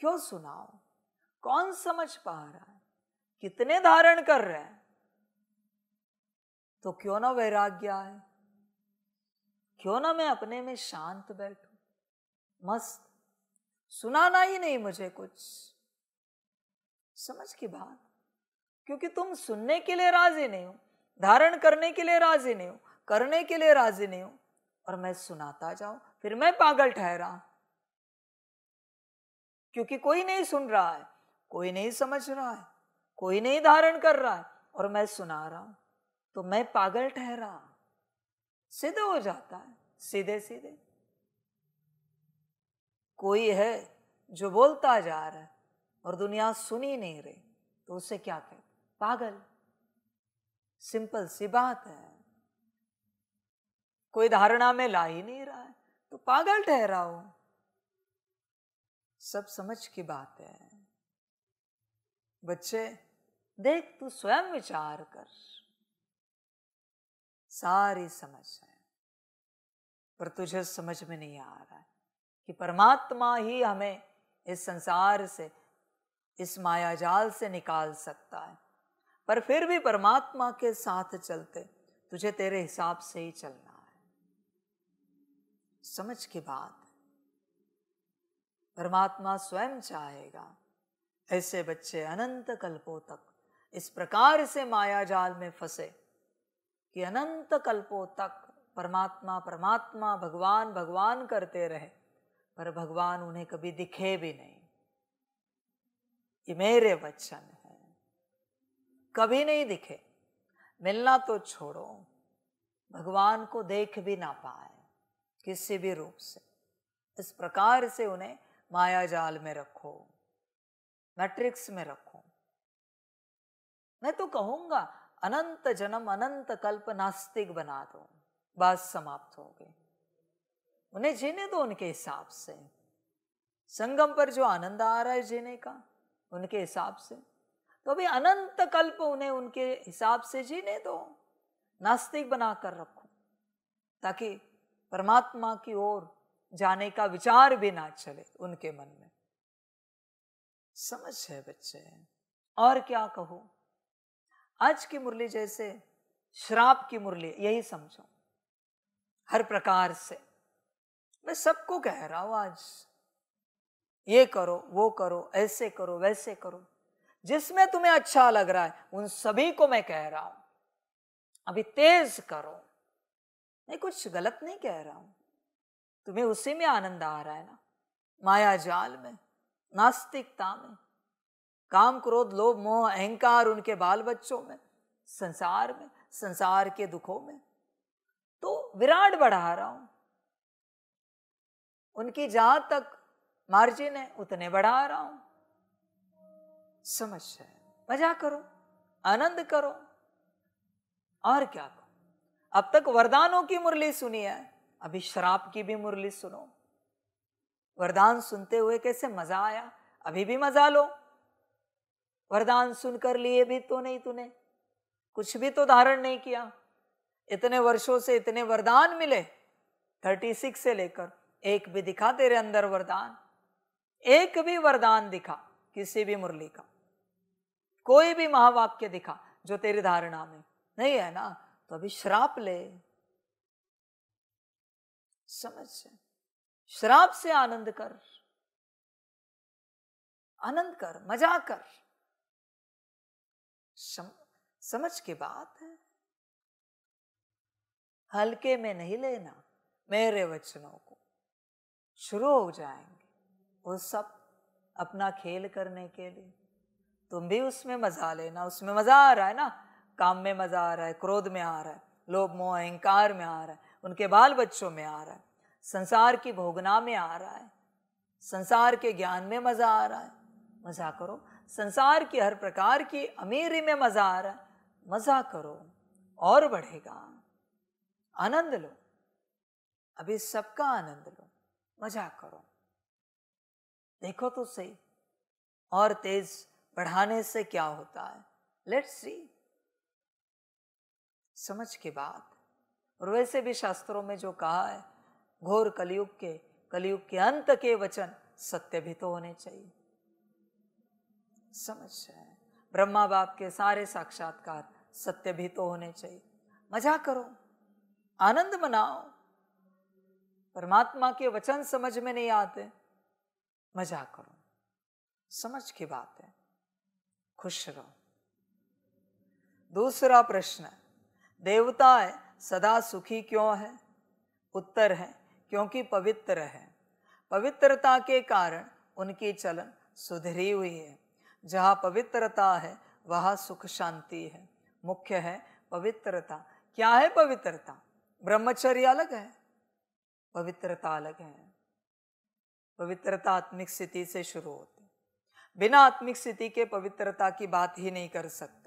क्यों सुनाओ कौन समझ पा रहा है कितने धारण कर रहे हैं तो क्यों ना वैराग्य आए क्यों ना मैं अपने में शांत बैठू मस्त सुनाना ही नहीं मुझे कुछ समझ की बात क्योंकि तुम सुनने के लिए राजी नहीं हो धारण करने के लिए राजी नहीं हो करने के लिए राजी नहीं हो और मैं सुनाता जाऊं फिर मैं पागल ठहरा क्योंकि कोई नहीं सुन रहा है कोई नहीं समझ रहा है कोई नहीं धारण कर रहा है और मैं सुना रहा हूं तो मैं पागल ठहरा सिद्ध हो जाता है सीधे सीधे कोई है जो बोलता जा रहा है और दुनिया सुनी नहीं रही तो उसे क्या कहते पागल सिंपल सी बात है कोई धारणा में ला ही नहीं रहा है तो पागल ठहरा हो सब समझ की बात है बच्चे देख तू स्वयं विचार कर सारी समझ है पर तुझे समझ में नहीं आ रहा है कि परमात्मा ही हमें इस संसार से इस मायाजाल से निकाल सकता है पर फिर भी परमात्मा के साथ चलते तुझे तेरे हिसाब से ही चलना है समझ की बात परमात्मा स्वयं चाहेगा ऐसे बच्चे अनंत कल्पों तक इस प्रकार से मायाजाल में फंसे कि अनंत कल्पों तक परमात्मा परमात्मा भगवान भगवान करते रहे पर भगवान उन्हें कभी दिखे भी नहीं ये मेरे वचन है कभी नहीं दिखे मिलना तो छोड़ो भगवान को देख भी ना पाए किसी भी रूप से इस प्रकार से उन्हें माया जाल में रखो मैट्रिक्स में रखो मैं तो कहूंगा अनंत जन्म अनंत कल्प नास्तिक बना दो बात समाप्त हो गई उन्हें जीने दो उनके हिसाब से संगम पर जो आनंद आ रहा है जीने का उनके हिसाब से तो अभी अनंत कल्प उन्हें उनके हिसाब से जीने दो नास्तिक बना कर रखो ताकि परमात्मा की ओर जाने का विचार भी ना चले उनके मन में समझ है बच्चे और क्या कहूं आज की मुरली जैसे श्राप की मुरली यही समझो हर प्रकार से मैं सबको कह रहा हूं आज ये करो वो करो ऐसे करो वैसे करो जिसमें तुम्हें अच्छा लग रहा है उन सभी को मैं कह रहा हूं अभी तेज करो मैं कुछ गलत नहीं कह रहा हूं तुम्हें उसी में आनंद आ रहा है ना माया जाल में नास्तिकता में काम क्रोध लोभ मोह अहंकार उनके बाल बच्चों में संसार में संसार के दुखों में तो विराट बढ़ा रहा हूं उनकी जहां तक मार्जिन है उतने बढ़ा रहा हूं समझ है मजा करो आनंद करो और क्या करो अब तक वरदानों की मुरली सुनी है अभी शराब की भी मुरली सुनो वरदान सुनते हुए कैसे मजा आया अभी भी मजा लो वरदान सुनकर लिए भी तो नहीं तूने कुछ भी तो धारण नहीं किया इतने वर्षों से इतने वरदान मिले थर्टी सिक्स से लेकर एक भी दिखा तेरे अंदर वरदान एक भी वरदान दिखा किसी भी मुरली का कोई भी महावाक्य दिखा जो तेरी धारणा में नहीं है ना तो अभी श्राप ले समझ श्राप से आनंद कर आनंद कर मजा कर सम, समझ के बात है हल्के में नहीं लेना मेरे वचनों को शुरू हो जाएंगे वो सब अपना खेल करने के लिए तुम भी उसमें मजा लेना उसमें मजा आ रहा है ना काम में मजा आ रहा है क्रोध में आ रहा है लोभ मोह अहंकार में आ रहा है उनके बाल बच्चों में आ रहा है संसार की भोगना में आ रहा है संसार के ज्ञान में मजा आ रहा है मजा करो संसार की हर प्रकार की अमीरी में मज़ा आ रहा मज़ा करो और बढ़ेगा आनंद लो अभी सबका आनंद लो मजा करो देखो तो सही और तेज बढ़ाने से क्या होता है लेट सी समझ के बात और वैसे भी शास्त्रों में जो कहा है घोर कलयुग के कलयुग के अंत के वचन सत्य भी तो होने चाहिए समझ हैं ब्रह्मा बाप के सारे साक्षात्कार सत्य भी तो होने चाहिए मजा करो आनंद मनाओ परमात्मा के वचन समझ में नहीं आते मजा करो समझ की बात है खुश रहो दूसरा प्रश्न है, सदा सुखी क्यों है उत्तर है क्योंकि पवित्र है पवित्रता के कारण उनकी चलन सुधरी हुई है जहाँ पवित्रता है वहाँ सुख शांति है मुख्य है पवित्रता क्या है पवित्रता ब्रह्मचर्य अलग है पवित्रता अलग है पवित्रता आत्मिक स्थिति से शुरू होती बिना आत्मिक स्थिति के पवित्रता की बात ही नहीं कर सकते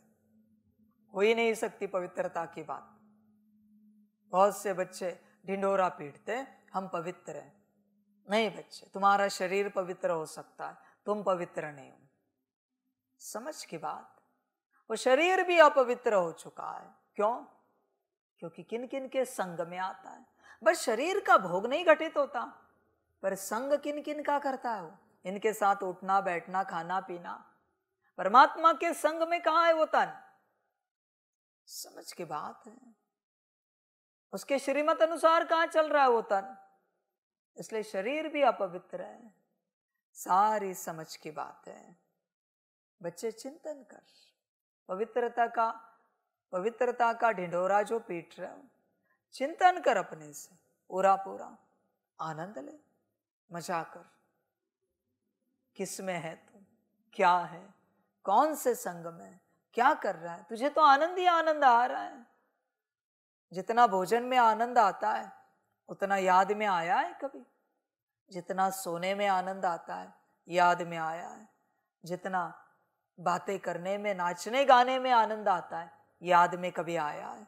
हो ही नहीं सकती पवित्रता की बात बहुत से बच्चे ढिंडोरा पीटते हम पवित्र हैं नहीं बच्चे तुम्हारा शरीर पवित्र हो सकता है तुम पवित्र नहीं हो समझ की बात वो शरीर भी अपवित्र हो चुका है क्यों क्योंकि किन किन के संग में आता है बस शरीर का भोग नहीं घटित होता पर संग किन किन का करता है वो इनके साथ उठना बैठना खाना पीना परमात्मा के संग में कहा है वो तन समझ की बात है उसके श्रीमत अनुसार कहा चल रहा है वो तन इसलिए शरीर भी अपवित्र है सारी समझ की बात है बच्चे चिंतन कर पवित्रता का पवित्रता का ढिंढोरा जो पीट रहे हो चिंतन कर अपने से पूरा पूरा आनंद ले मजा कर किस में है तू क्या है कौन से संग में क्या कर रहा है तुझे तो आनंद ही आनंद आ रहा है जितना भोजन में आनंद आता है उतना याद में आया है कभी जितना सोने में आनंद आता है याद में आया है जितना बातें करने में नाचने गाने में आनंद आता है याद में कभी आया है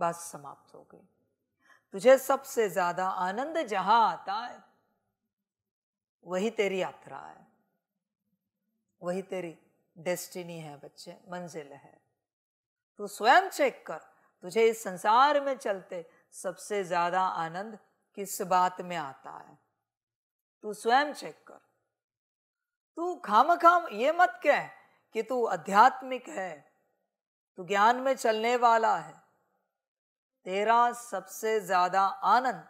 बस समाप्त हो गई तुझे सबसे ज्यादा आनंद जहां आता है वही तेरी यात्रा है वही तेरी डेस्टिनी है बच्चे मंजिल है तू स्वयं चेक कर तुझे इस संसार में चलते सबसे ज्यादा आनंद किस बात में आता है तू स्वयं चेक कर तू खाम खाम ये मत कह कि तू आध्यात्मिक है तू ज्ञान में चलने वाला है तेरा सबसे ज्यादा आनंद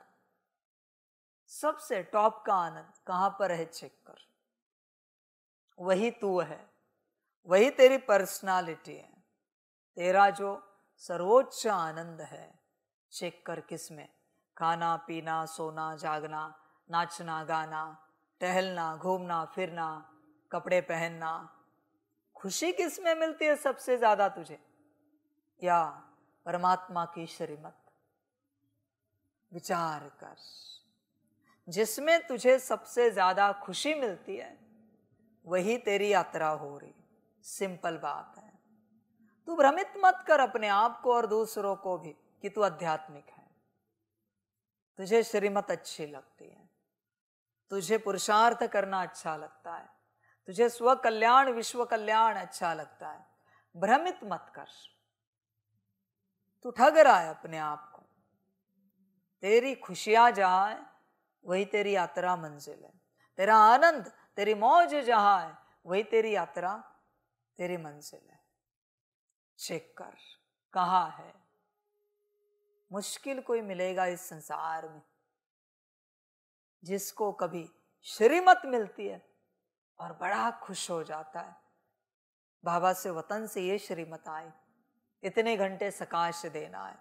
सबसे टॉप का आनंद कहां पर है चेक कर वही तू है वही तेरी पर्सनालिटी है तेरा जो सर्वोच्च आनंद है चेक कर किस में खाना पीना सोना जागना नाचना गाना टहलना घूमना फिरना कपड़े पहनना खुशी किस में मिलती है सबसे ज़्यादा तुझे या परमात्मा की श्रीमत विचार कर जिसमें तुझे सबसे ज़्यादा खुशी मिलती है वही तेरी यात्रा हो रही सिंपल बात है तू भ्रमित मत कर अपने आप को और दूसरों को भी कि तू आध्यात्मिक है तुझे श्रीमत अच्छी लगती है तुझे पुरुषार्थ करना अच्छा लगता है तुझे स्व कल्याण विश्व कल्याण अच्छा लगता है भ्रमित मत कर तू ठग रहा है अपने आप को तेरी खुशियां जहां है वही तेरी यात्रा मंजिल है तेरा आनंद तेरी मौज जहां है वही तेरी यात्रा तेरी मंजिल है चेक कर कहा है मुश्किल कोई मिलेगा इस संसार में जिसको कभी श्रीमत मिलती है और बड़ा खुश हो जाता है बाबा से वतन से ये श्रीमत आए इतने घंटे सकाश देना है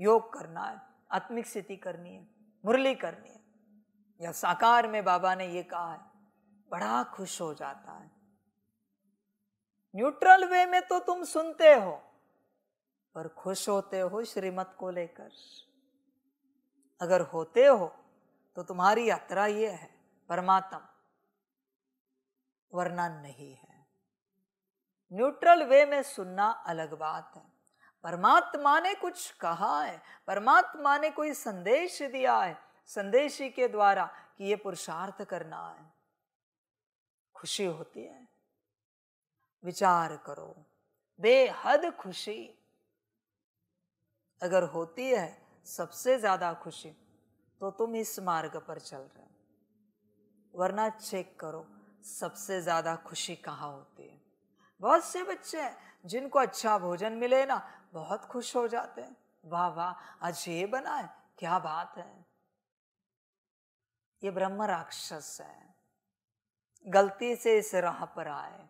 योग करना है आत्मिक स्थिति करनी है मुरली करनी है या साकार में बाबा ने ये कहा है बड़ा खुश हो जाता है न्यूट्रल वे में तो तुम सुनते हो पर खुश होते हो श्रीमत को लेकर अगर होते हो तो तुम्हारी यात्रा ये है परमात्मा वरना नहीं है न्यूट्रल वे में सुनना अलग बात है परमात्मा ने कुछ कहा है परमात्मा ने कोई संदेश दिया है संदेशी के द्वारा कि ये पुरुषार्थ करना है खुशी होती है विचार करो बेहद खुशी अगर होती है सबसे ज्यादा खुशी तो तुम इस मार्ग पर चल रहे हो वरना चेक करो सबसे ज़्यादा खुशी कहाँ होती है बहुत से बच्चे हैं जिनको अच्छा भोजन मिले ना बहुत खुश हो जाते हैं वाह वाह आज ये बना है क्या बात है ये ब्रह्म राक्षस है गलती से इस राह पर आए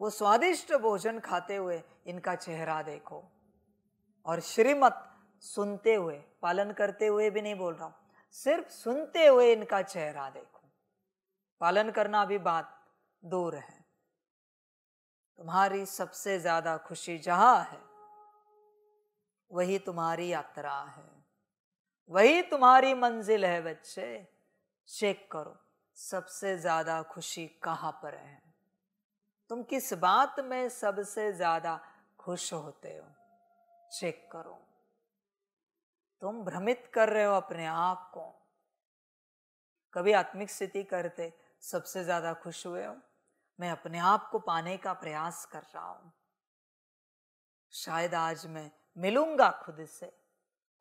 वो स्वादिष्ट भोजन खाते हुए इनका चेहरा देखो और श्रीमत सुनते हुए पालन करते हुए भी नहीं बोल रहा हूं सिर्फ सुनते हुए इनका चेहरा देखो पालन करना भी बात दूर है तुम्हारी सबसे ज्यादा खुशी जहां है वही तुम्हारी यात्रा है वही तुम्हारी मंजिल है बच्चे चेक करो सबसे ज्यादा खुशी कहां पर है तुम किस बात में सबसे ज्यादा खुश होते हो चेक करो तुम भ्रमित कर रहे हो अपने आप को कभी आत्मिक स्थिति करते सबसे ज़्यादा खुश हुए हो मैं अपने आप को पाने का प्रयास कर रहा हूं शायद आज मैं मिलूंगा खुद से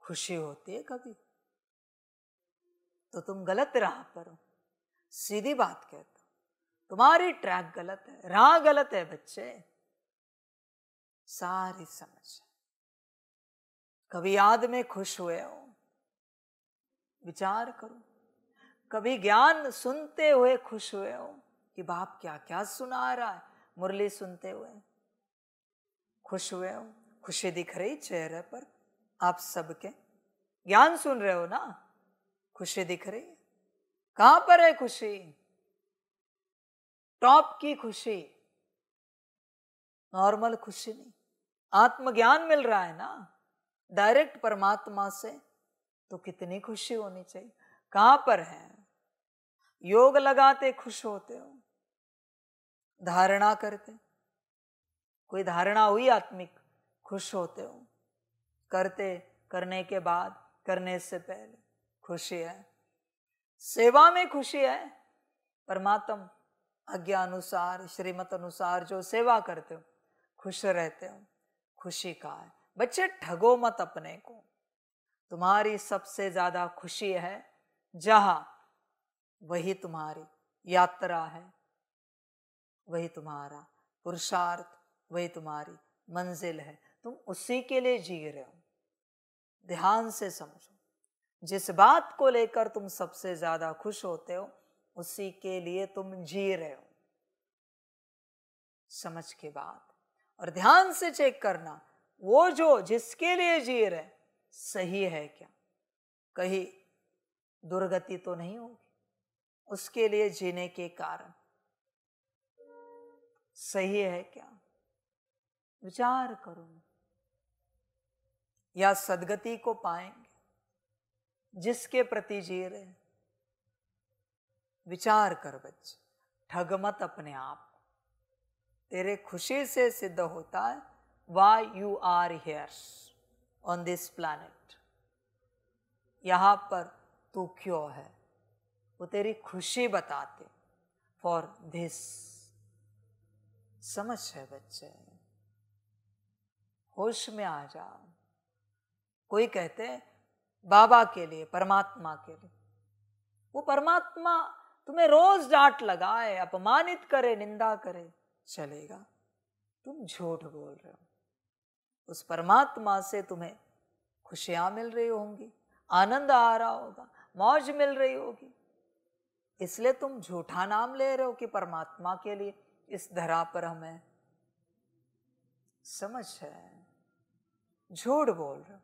खुशी होती है कभी तो तुम गलत राह पर हो सीधी बात कहते तुम्हारी ट्रैक गलत है राह गलत है बच्चे सारी समझ कभी याद में खुश हुए हो विचार करो कभी ज्ञान सुनते हुए खुश हुए हो कि बाप क्या क्या सुना रहा है मुरली सुनते हुए खुश हुए हो खुशी दिख रही चेहरे पर आप सबके ज्ञान सुन रहे हो ना खुशी दिख रही कहां पर है खुशी टॉप की खुशी नॉर्मल खुशी नहीं आत्मज्ञान मिल रहा है ना डायरेक्ट परमात्मा से तो कितनी खुशी होनी चाहिए कहां पर हैं योग लगाते खुश होते हो धारणा करते कोई धारणा हुई आत्मिक खुश होते हो करते करने के बाद करने से पहले खुशी है सेवा में खुशी है परमात्म आज्ञा अनुसार श्रीमत अनुसार जो सेवा करते हो खुश रहते हो खुशी का है बच्चे ठगो मत अपने को तुम्हारी सबसे ज्यादा खुशी है जहा वही तुम्हारी यात्रा है वही तुम्हारा पुरुषार्थ वही तुम्हारी मंजिल है तुम उसी के लिए जी रहे हो ध्यान से समझो जिस बात को लेकर तुम सबसे ज्यादा खुश होते हो उसी के लिए तुम जी रहे हो समझ के बाद और ध्यान से चेक करना वो जो जिसके लिए जी रहे सही है क्या कहीं दुर्गति तो नहीं होगी उसके लिए जीने के कारण सही है क्या विचार करो या सदगति को पाएंगे जिसके प्रति जी रहे विचार कर बच्चे ठग मत अपने आप तेरे खुशी से सिद्ध होता है why you are here on this planet यहां पर तू क्यों है वो तेरी खुशी बताते फॉर दिस समझ है बच्चे होश में आ जाओ कोई कहते बाबा के लिए परमात्मा के लिए वो परमात्मा तुम्हें रोज डांट लगाए अपमानित करे निंदा करे चलेगा तुम झूठ बोल रहे हो उस परमात्मा से तुम्हें खुशियां मिल रही होंगी आनंद आ रहा होगा मौज मिल रही होगी इसलिए तुम झूठा नाम ले रहे हो कि परमात्मा के लिए इस धरा पर हमें समझ है झूठ बोल रहे हो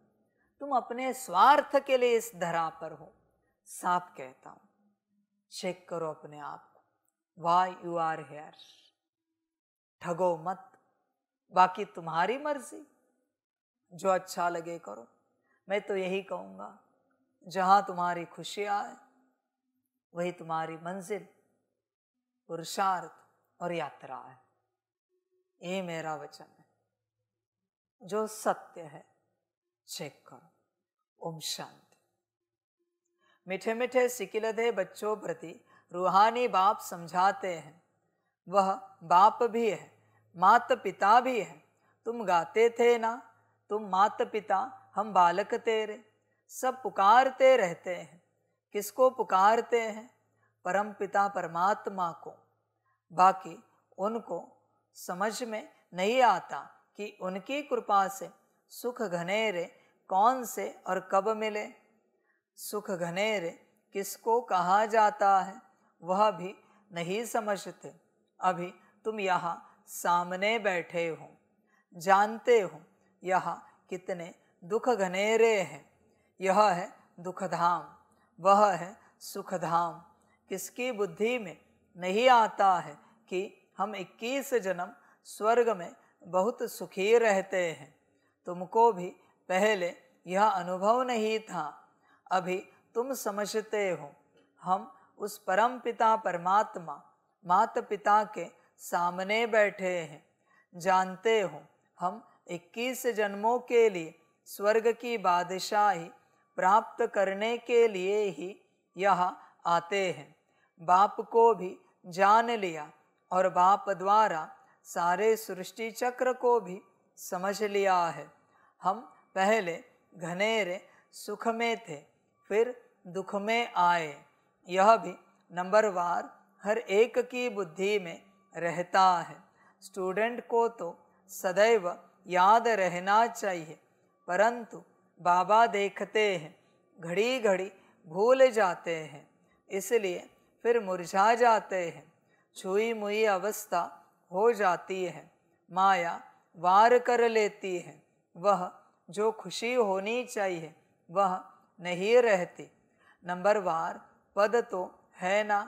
तुम अपने स्वार्थ के लिए इस धरा पर हो साफ कहता हूं चेक करो अपने आप को वाई यू आर हेयर ठगो मत बाकी तुम्हारी मर्जी जो अच्छा लगे करो मैं तो यही कहूंगा जहाँ तुम्हारी खुशियाँ है वही तुम्हारी मंजिल पुरुषार्थ और यात्रा है ये मेरा वचन है जो सत्य है चेक करो ओम शांति मीठे मीठे सिकिलधे बच्चों प्रति रूहानी बाप समझाते हैं वह बाप भी है मात पिता भी है तुम गाते थे ना तुम मात पिता हम बालक तेरे सब पुकारते रहते हैं किसको पुकारते हैं परम पिता परमात्मा को बाकी उनको समझ में नहीं आता कि उनकी कृपा से सुख घनेरे कौन से और कब मिले सुख घनेरे किसको कहा जाता है वह भी नहीं समझते अभी तुम यहाँ सामने बैठे हो जानते हो यहाँ कितने दुख घनेरे हैं यह है दुखधाम वह है सुखधाम किसकी बुद्धि में नहीं आता है कि हम 21 जन्म स्वर्ग में बहुत सुखी रहते हैं तुमको भी पहले यह अनुभव नहीं था अभी तुम समझते हो हम उस परम पिता परमात्मा माता पिता के सामने बैठे हैं जानते हो हम 21 जन्मों के लिए स्वर्ग की बादशाही प्राप्त करने के लिए ही यह आते हैं बाप को भी जान लिया और बाप द्वारा सारे सृष्टि चक्र को भी समझ लिया है हम पहले घनेरे सुख में थे फिर दुख में आए यह भी नंबरवार हर एक की बुद्धि में रहता है स्टूडेंट को तो सदैव याद रहना चाहिए परंतु बाबा देखते हैं घड़ी घड़ी भूल जाते हैं इसलिए फिर मुरझा जाते हैं छुई मुई अवस्था हो जाती है माया वार कर लेती है वह जो खुशी होनी चाहिए वह नहीं रहती नंबर वार पद तो है ना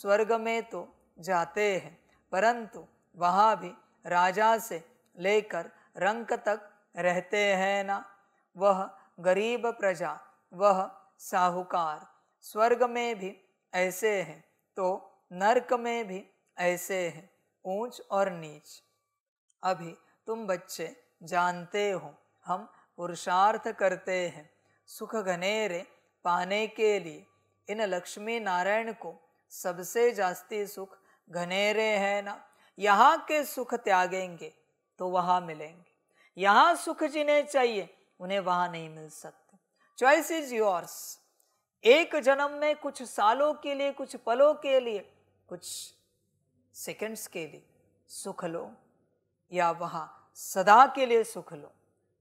स्वर्ग में तो जाते हैं परंतु वहाँ भी राजा से लेकर रंक तक रहते हैं ना वह गरीब प्रजा वह साहूकार स्वर्ग में भी ऐसे हैं तो नरक में भी ऐसे हैं ऊंच और नीच अभी तुम बच्चे जानते हो हम पुरुषार्थ करते हैं सुख घनेरे पाने के लिए इन लक्ष्मी नारायण को सबसे जास्ती सुख घनेरे हैं ना यहाँ के सुख त्यागेंगे तो वहाँ मिलेंगे यहाँ सुख जिन्हें चाहिए उन्हें वहां नहीं मिल सकते चॉइस इज योर्स एक जन्म में कुछ सालों के लिए कुछ पलों के लिए कुछ सेकंड्स के लिए सुख लो या वहां सदा के लिए सुख लो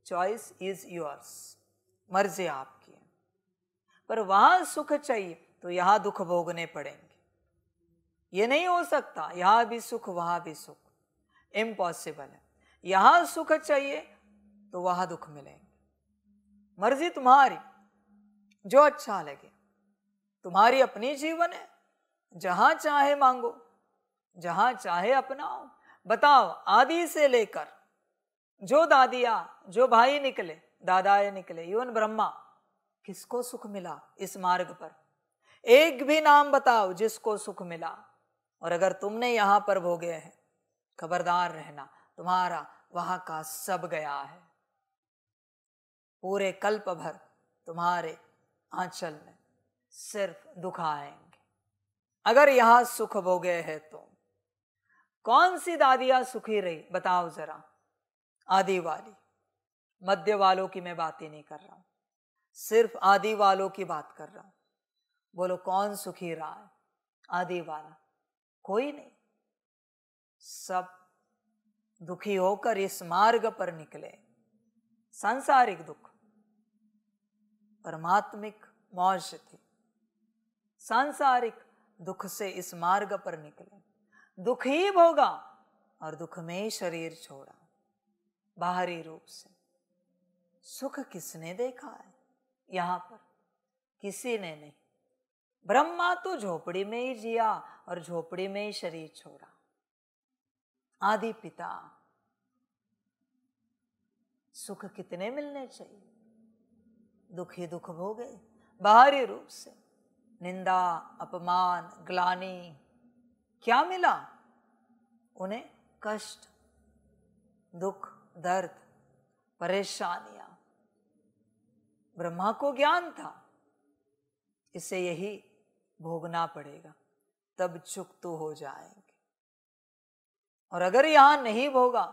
चॉइस इज योर्स मर्जी आपकी है पर वहां सुख चाहिए तो यहां दुख भोगने पड़ेंगे ये नहीं हो सकता यहां भी सुख वहां भी सुख इम्पॉसिबल है यहां सुख चाहिए तो वहां दुख मिलेंगे मर्जी तुम्हारी जो अच्छा लगे तुम्हारी अपनी जीवन है जहां चाहे मांगो जहां चाहे अपनाओ बताओ आदि से लेकर जो दादिया जो भाई निकले दादाए निकले इवन ब्रह्मा किसको सुख मिला इस मार्ग पर एक भी नाम बताओ जिसको सुख मिला और अगर तुमने यहां पर भोगे हैं खबरदार रहना तुम्हारा वहां का सब गया है पूरे कल्प भर तुम्हारे आंचल में सिर्फ दुख आएंगे अगर यहां सुख भोगे है तो। कौन सी दादियां सुखी रही बताओ जरा आदि वाली मध्य वालों की मैं बात ही नहीं कर रहा सिर्फ आदि वालों की बात कर रहा हूं बोलो कौन सुखी रहा है आदि वाला कोई नहीं सब दुखी होकर इस मार्ग पर निकले सांसारिक दुख परमात्मिक मौज से थी सांसारिक दुख से इस मार्ग पर निकले दुख ही भोगा और दुख में शरीर छोड़ा बाहरी रूप से सुख किसने देखा है यहां पर किसी ने नहीं ब्रह्मा तो झोपड़ी में ही जिया और झोपड़ी में ही शरीर छोड़ा आदि पिता सुख कितने मिलने चाहिए दुख ही दुख भोगे बाहरी रूप से निंदा अपमान ग्लानी क्या मिला उन्हें कष्ट दुख दर्द परेशानियां ब्रह्मा को ज्ञान था इसे यही भोगना पड़ेगा तब चुक तो हो जाएंगे और अगर यहां नहीं भोगा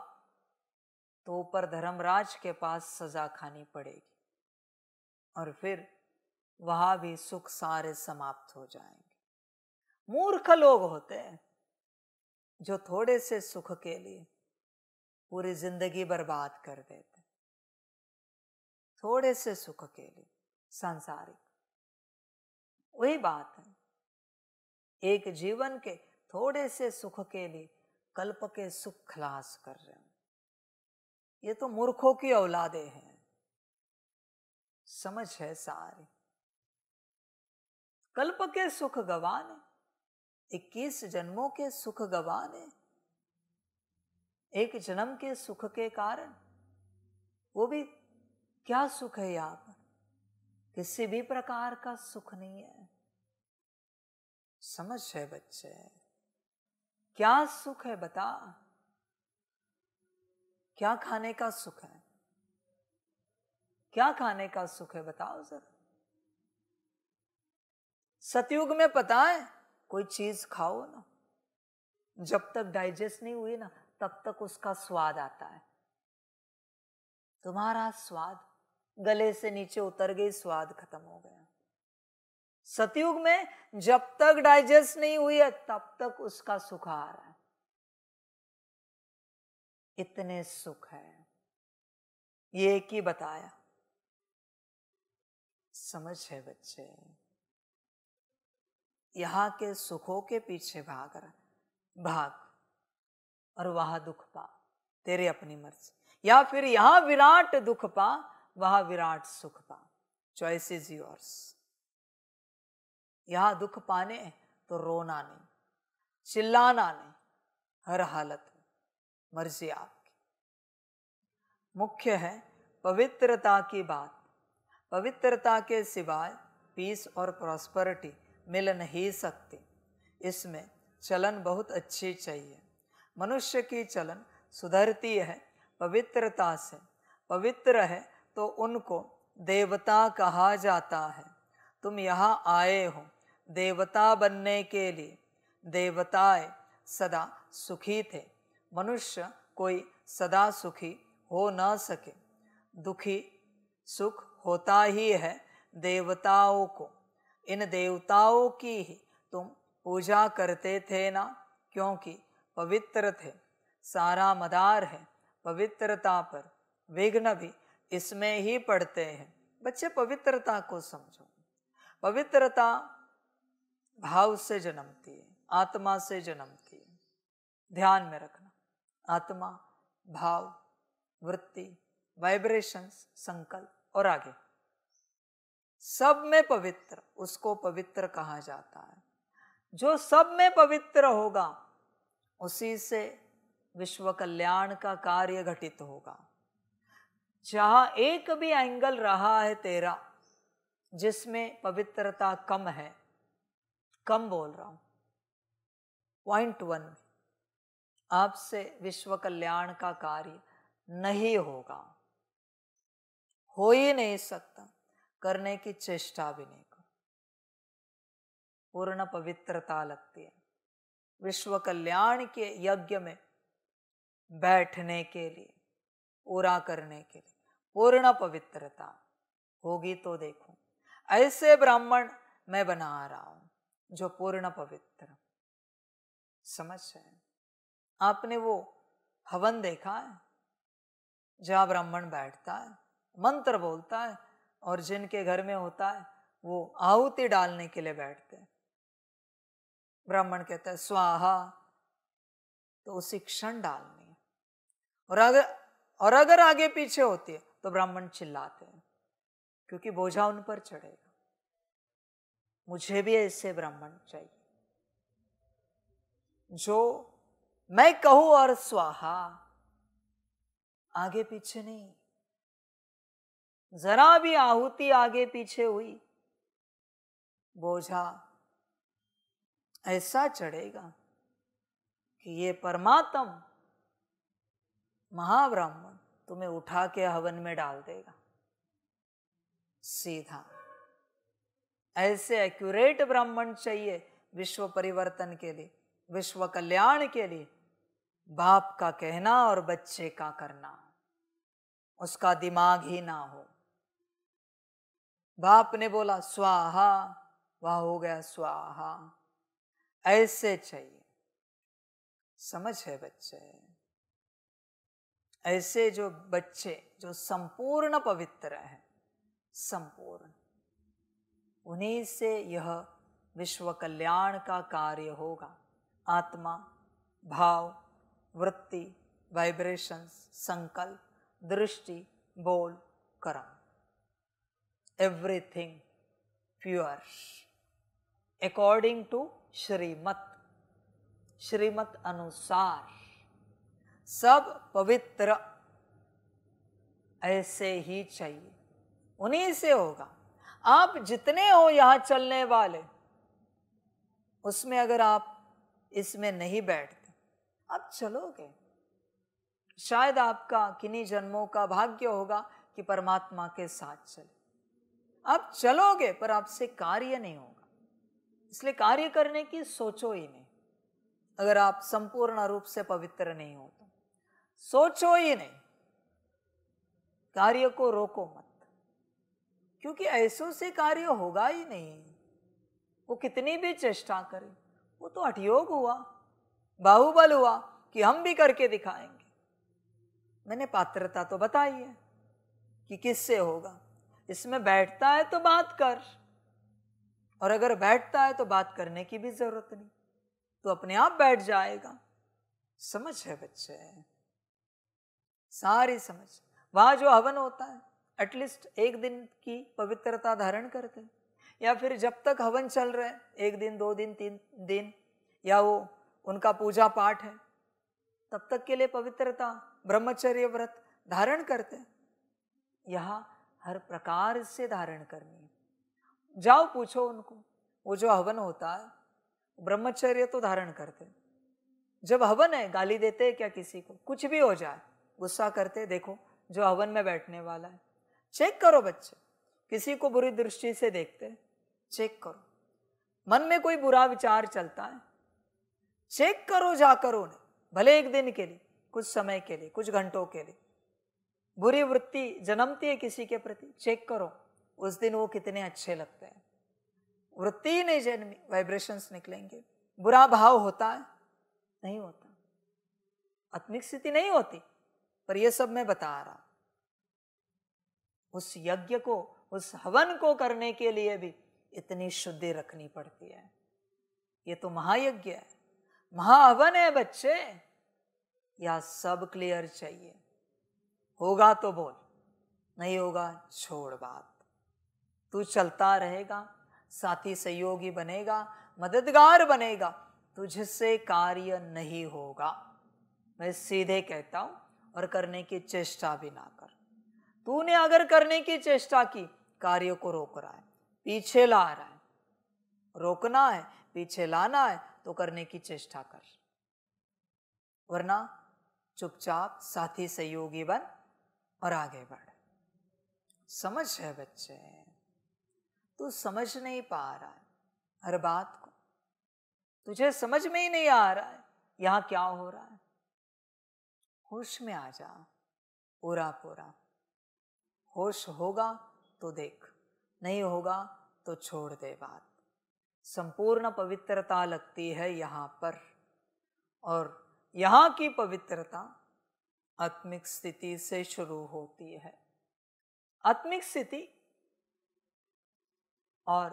तो ऊपर धर्मराज के पास सजा खानी पड़ेगी और फिर वहां भी सुख सारे समाप्त हो जाएंगे मूर्ख लोग होते हैं जो थोड़े से सुख के लिए पूरी जिंदगी बर्बाद कर देते थोड़े से सुख के लिए सांसारिक वही बात है एक जीवन के थोड़े से सुख के लिए कल्प के सुख खलास कर रहे हैं ये तो मूर्खों की औलादे हैं समझ है सारी कल्प के सुख गवान इक्कीस जन्मों के सुख गवान एक जन्म के सुख के कारण वो भी क्या सुख है आप पर किसी भी प्रकार का सुख नहीं है समझ है बच्चे क्या सुख है बता क्या खाने का सुख है क्या खाने का सुख है बताओ जरा सतयुग में पता है कोई चीज खाओ ना जब तक डाइजेस्ट नहीं हुई ना तब तक उसका स्वाद आता है तुम्हारा स्वाद गले से नीचे उतर गई स्वाद खत्म हो गया सतयुग में जब तक डाइजेस्ट नहीं हुई है तब तक उसका सुख आ रहा है इतने सुख है ये एक ही बताया समझ है बच्चे यहाँ के सुखों के पीछे भाग भाग और वहां दुख पा तेरे अपनी मर्जी या फिर यहाँ विराट दुख पा वहां विराट सुख पा चॉइस इज योर्स यहाँ दुख पाने तो रोना नहीं चिल्लाना नहीं हर हालत में मर्जी आपकी मुख्य है पवित्रता की बात पवित्रता के सिवाय पीस और प्रॉस्परिटी मिल नहीं सकती इसमें चलन बहुत अच्छी चाहिए मनुष्य की चलन सुधरती है पवित्रता से पवित्र है तो उनको देवता कहा जाता है तुम यहाँ आए हो देवता बनने के लिए देवताएं सदा सुखी थे मनुष्य कोई सदा सुखी हो ना सके दुखी सुख होता ही है देवताओं को इन देवताओं की ही तुम पूजा करते थे ना क्योंकि पवित्र थे सारा मदार है पवित्रता पर विघ्न भी इसमें ही पड़ते हैं बच्चे पवित्रता को समझो पवित्रता भाव से जन्मती है आत्मा से जन्मती है ध्यान में रखना आत्मा भाव वृत्ति वाइब्रेशंस संकल्प और आगे सब में पवित्र उसको पवित्र कहा जाता है जो सब में पवित्र होगा उसी से विश्व कल्याण का कार्य घटित होगा जहां एक भी एंगल रहा है तेरा जिसमें पवित्रता कम है कम बोल रहा हूं पॉइंट वन आपसे विश्व कल्याण का कार्य नहीं होगा हो ही नहीं सकता करने की चेष्टा भी नहीं करो पूर्ण पवित्रता लगती है विश्व कल्याण के यज्ञ में बैठने के लिए पूरा करने के लिए पूर्ण पवित्रता होगी तो देखो ऐसे ब्राह्मण मैं बना रहा हूं जो पूर्ण पवित्र समझ है आपने वो हवन देखा है जहां ब्राह्मण बैठता है मंत्र बोलता है और जिनके घर में होता है वो आहुति डालने के लिए बैठते हैं ब्राह्मण कहता है स्वाहा तो उसी क्षण डालनी है और अगर और अगर आगे पीछे होती है तो ब्राह्मण चिल्लाते हैं क्योंकि बोझा उन पर चढ़ेगा मुझे भी ऐसे ब्राह्मण चाहिए जो मैं कहूं और स्वाहा आगे पीछे नहीं जरा भी आहुति आगे पीछे हुई बोझा ऐसा चढ़ेगा कि ये परमात्म महाब्राह्मण तुम्हें उठा के हवन में डाल देगा सीधा ऐसे एक्यूरेट ब्राह्मण चाहिए विश्व परिवर्तन के लिए विश्व कल्याण के लिए बाप का कहना और बच्चे का करना उसका दिमाग ही ना हो बाप ने बोला स्वाहा वह हो गया स्वाहा ऐसे चाहिए समझ है बच्चे ऐसे जो बच्चे जो संपूर्ण पवित्र है संपूर्ण उन्हीं से यह विश्व कल्याण का कार्य होगा आत्मा भाव वृत्ति वाइब्रेशंस संकल्प दृष्टि बोल कर्म everything pure according to श्रीमत श्रीमत अनुसार सब पवित्र ऐसे ही चाहिए उन्हीं से होगा आप जितने हो यहां चलने वाले उसमें अगर आप इसमें नहीं बैठते आप चलोगे शायद आपका किन्हीं जन्मों का भाग्य होगा कि परमात्मा के साथ चले आप चलोगे पर आपसे कार्य नहीं होगा इसलिए कार्य करने की सोचो ही नहीं अगर आप संपूर्ण रूप से पवित्र नहीं हो तो सोचो ही नहीं कार्य को रोको मत क्योंकि ऐसों से कार्य होगा ही नहीं वो कितनी भी चेष्टा करे वो तो अटयोग हुआ बाहुबल हुआ कि हम भी करके दिखाएंगे मैंने पात्रता तो बताई है कि किससे होगा इसमें बैठता है तो बात कर और अगर बैठता है तो बात करने की भी जरूरत नहीं तो अपने आप बैठ जाएगा समझ है बच्चे सारी समझ वहां जो हवन होता है एटलीस्ट एक दिन की पवित्रता धारण करते हैं या फिर जब तक हवन चल रहे एक दिन दो दिन तीन दिन या वो उनका पूजा पाठ है तब तक के लिए पवित्रता ब्रह्मचर्य व्रत धारण करते हैं यहाँ हर प्रकार से धारण करनी है जाओ पूछो उनको वो जो हवन होता है ब्रह्मचर्य तो धारण करते जब हवन है गाली देते हैं क्या किसी को कुछ भी हो जाए गुस्सा करते देखो जो हवन में बैठने वाला है चेक करो बच्चे किसी को बुरी दृष्टि से देखते चेक करो मन में कोई बुरा विचार चलता है चेक करो जाकर उन्हें भले एक दिन के लिए कुछ समय के लिए कुछ घंटों के लिए बुरी वृत्ति जन्मती है किसी के प्रति चेक करो उस दिन वो कितने अच्छे लगते हैं वृत्ति ही नहीं जन्मी वाइब्रेशंस निकलेंगे बुरा भाव होता है नहीं होता आत्मिक स्थिति नहीं होती पर यह सब मैं बता रहा उस यज्ञ को उस हवन को करने के लिए भी इतनी शुद्धि रखनी पड़ती है ये तो महायज्ञ है महाहवन है बच्चे या सब क्लियर चाहिए होगा तो बोल नहीं होगा छोड़ बात तू चलता रहेगा साथी सहयोगी बनेगा मददगार बनेगा तुझसे कार्य नहीं होगा मैं सीधे कहता हूं और करने की चेष्टा भी ना कर तूने अगर करने की चेष्टा की कार्य को रोक रहा है पीछे ला रहा है रोकना है पीछे लाना है तो करने की चेष्टा कर वरना चुपचाप साथी सहयोगी बन और आगे बढ़ समझ है बच्चे तू समझ नहीं पा रहा है हर बात को तुझे समझ में ही नहीं आ रहा है यहां क्या हो रहा है होश में आ जा पूरा पूरा होश होगा तो देख नहीं होगा तो छोड़ दे बात संपूर्ण पवित्रता लगती है यहाँ पर और यहाँ की पवित्रता आत्मिक स्थिति से शुरू होती है आत्मिक स्थिति और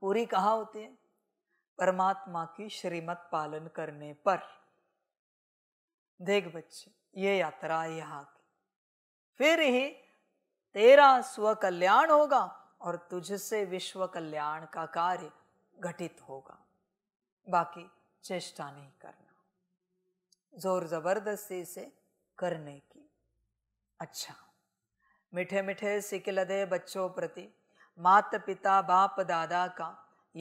पूरी कहा होती है परमात्मा की श्रीमत पालन करने पर देख बच्चे ये यात्रा यहाँ की फिर ही तेरा स्व कल्याण होगा और तुझसे विश्व कल्याण का कार्य घटित होगा बाकी चेष्टा नहीं करना जोर जबरदस्ती से करने की अच्छा मीठे मीठे सिक लदे बच्चों प्रति माता पिता बाप दादा का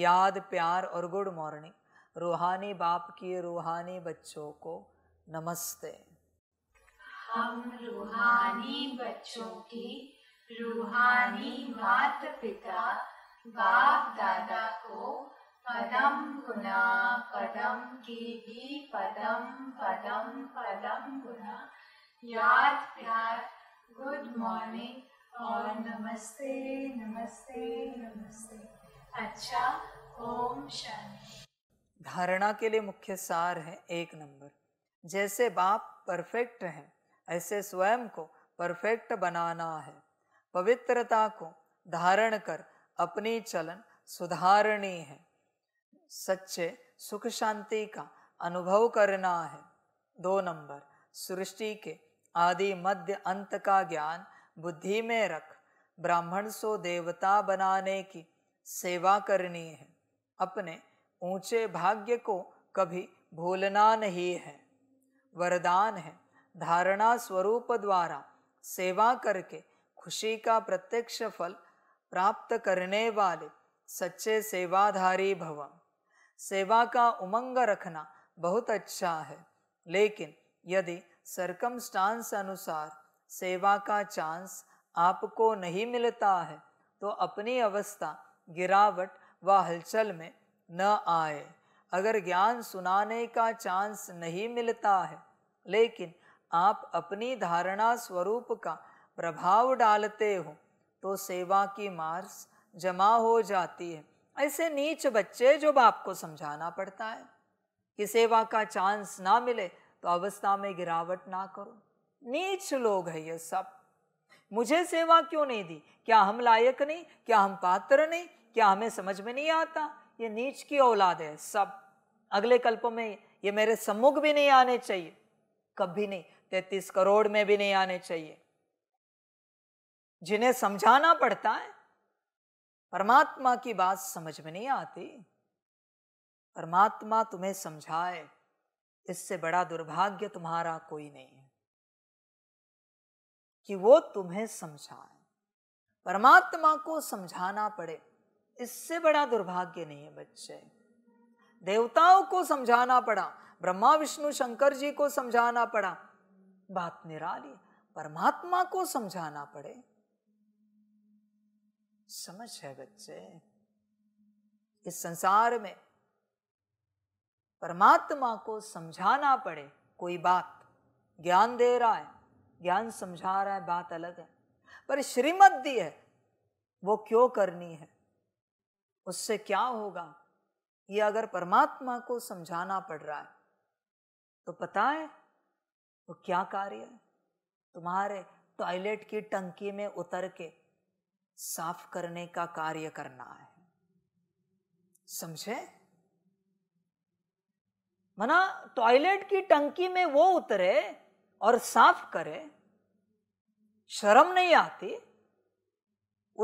याद प्यार और गुड मॉर्निंग रूहानी बाप की रूहानी बच्चों को नमस्ते हम रूहानी बच्चों की रूहानी मात पिता बाप दादा को पदम गुना पदम की भी पदम पदम पदम गुना याद प्यार गुड मॉर्निंग और नमस्ते नमस्ते नमस्ते अच्छा ओम शांति धारणा के लिए मुख्य सार है एक नंबर जैसे बाप परफेक्ट हैं ऐसे स्वयं को परफेक्ट बनाना है पवित्रता को धारण कर अपनी चलन सुधारनी है सच्चे सुख शांति का अनुभव करना है दो नंबर सृष्टि के आदि मध्य अंत का ज्ञान बुद्धि में रख ब्राह्मण सो देवता बनाने की सेवा करनी है अपने ऊंचे भाग्य को कभी भूलना नहीं है वरदान है धारणा स्वरूप द्वारा सेवा करके खुशी का प्रत्यक्ष फल प्राप्त करने वाले सच्चे सेवाधारी भव सेवा का उमंग रखना बहुत अच्छा है लेकिन यदि सरकमस्टांस अनुसार सेवा का चांस आपको नहीं मिलता है तो अपनी अवस्था गिरावट व हलचल में न आए अगर ज्ञान सुनाने का चांस नहीं मिलता है लेकिन आप अपनी धारणा स्वरूप का प्रभाव डालते हो तो सेवा की मार्स जमा हो जाती है ऐसे नीच बच्चे जो बाप को समझाना पड़ता है कि सेवा का चांस ना मिले तो अवस्था में गिरावट ना करो नीच लोग है ये सब मुझे सेवा क्यों नहीं दी क्या हम लायक नहीं क्या हम पात्र नहीं क्या हमें समझ में नहीं आता ये नीच की औलाद है सब अगले कल्प में ये मेरे सम्मुख भी नहीं आने चाहिए कभी नहीं तैतीस करोड़ में भी नहीं आने चाहिए जिन्हें समझाना पड़ता है परमात्मा की बात समझ में नहीं आती परमात्मा तुम्हें समझाए इससे बड़ा दुर्भाग्य तुम्हारा कोई नहीं है कि वो तुम्हें समझाए परमात्मा को समझाना पड़े इससे बड़ा दुर्भाग्य नहीं है बच्चे देवताओं को समझाना पड़ा ब्रह्मा विष्णु शंकर जी को समझाना पड़ा बात निराली परमात्मा को समझाना पड़े समझ है बच्चे इस संसार में परमात्मा को समझाना पड़े कोई बात ज्ञान दे रहा है ज्ञान समझा रहा है बात अलग है पर श्रीमत दी है वो क्यों करनी है उससे क्या होगा ये अगर परमात्मा को समझाना पड़ रहा है तो पता है वो क्या कार्य है तुम्हारे टॉयलेट की टंकी में उतर के साफ करने का कार्य करना है समझे मना टॉयलेट की टंकी में वो उतरे और साफ करे शर्म नहीं आती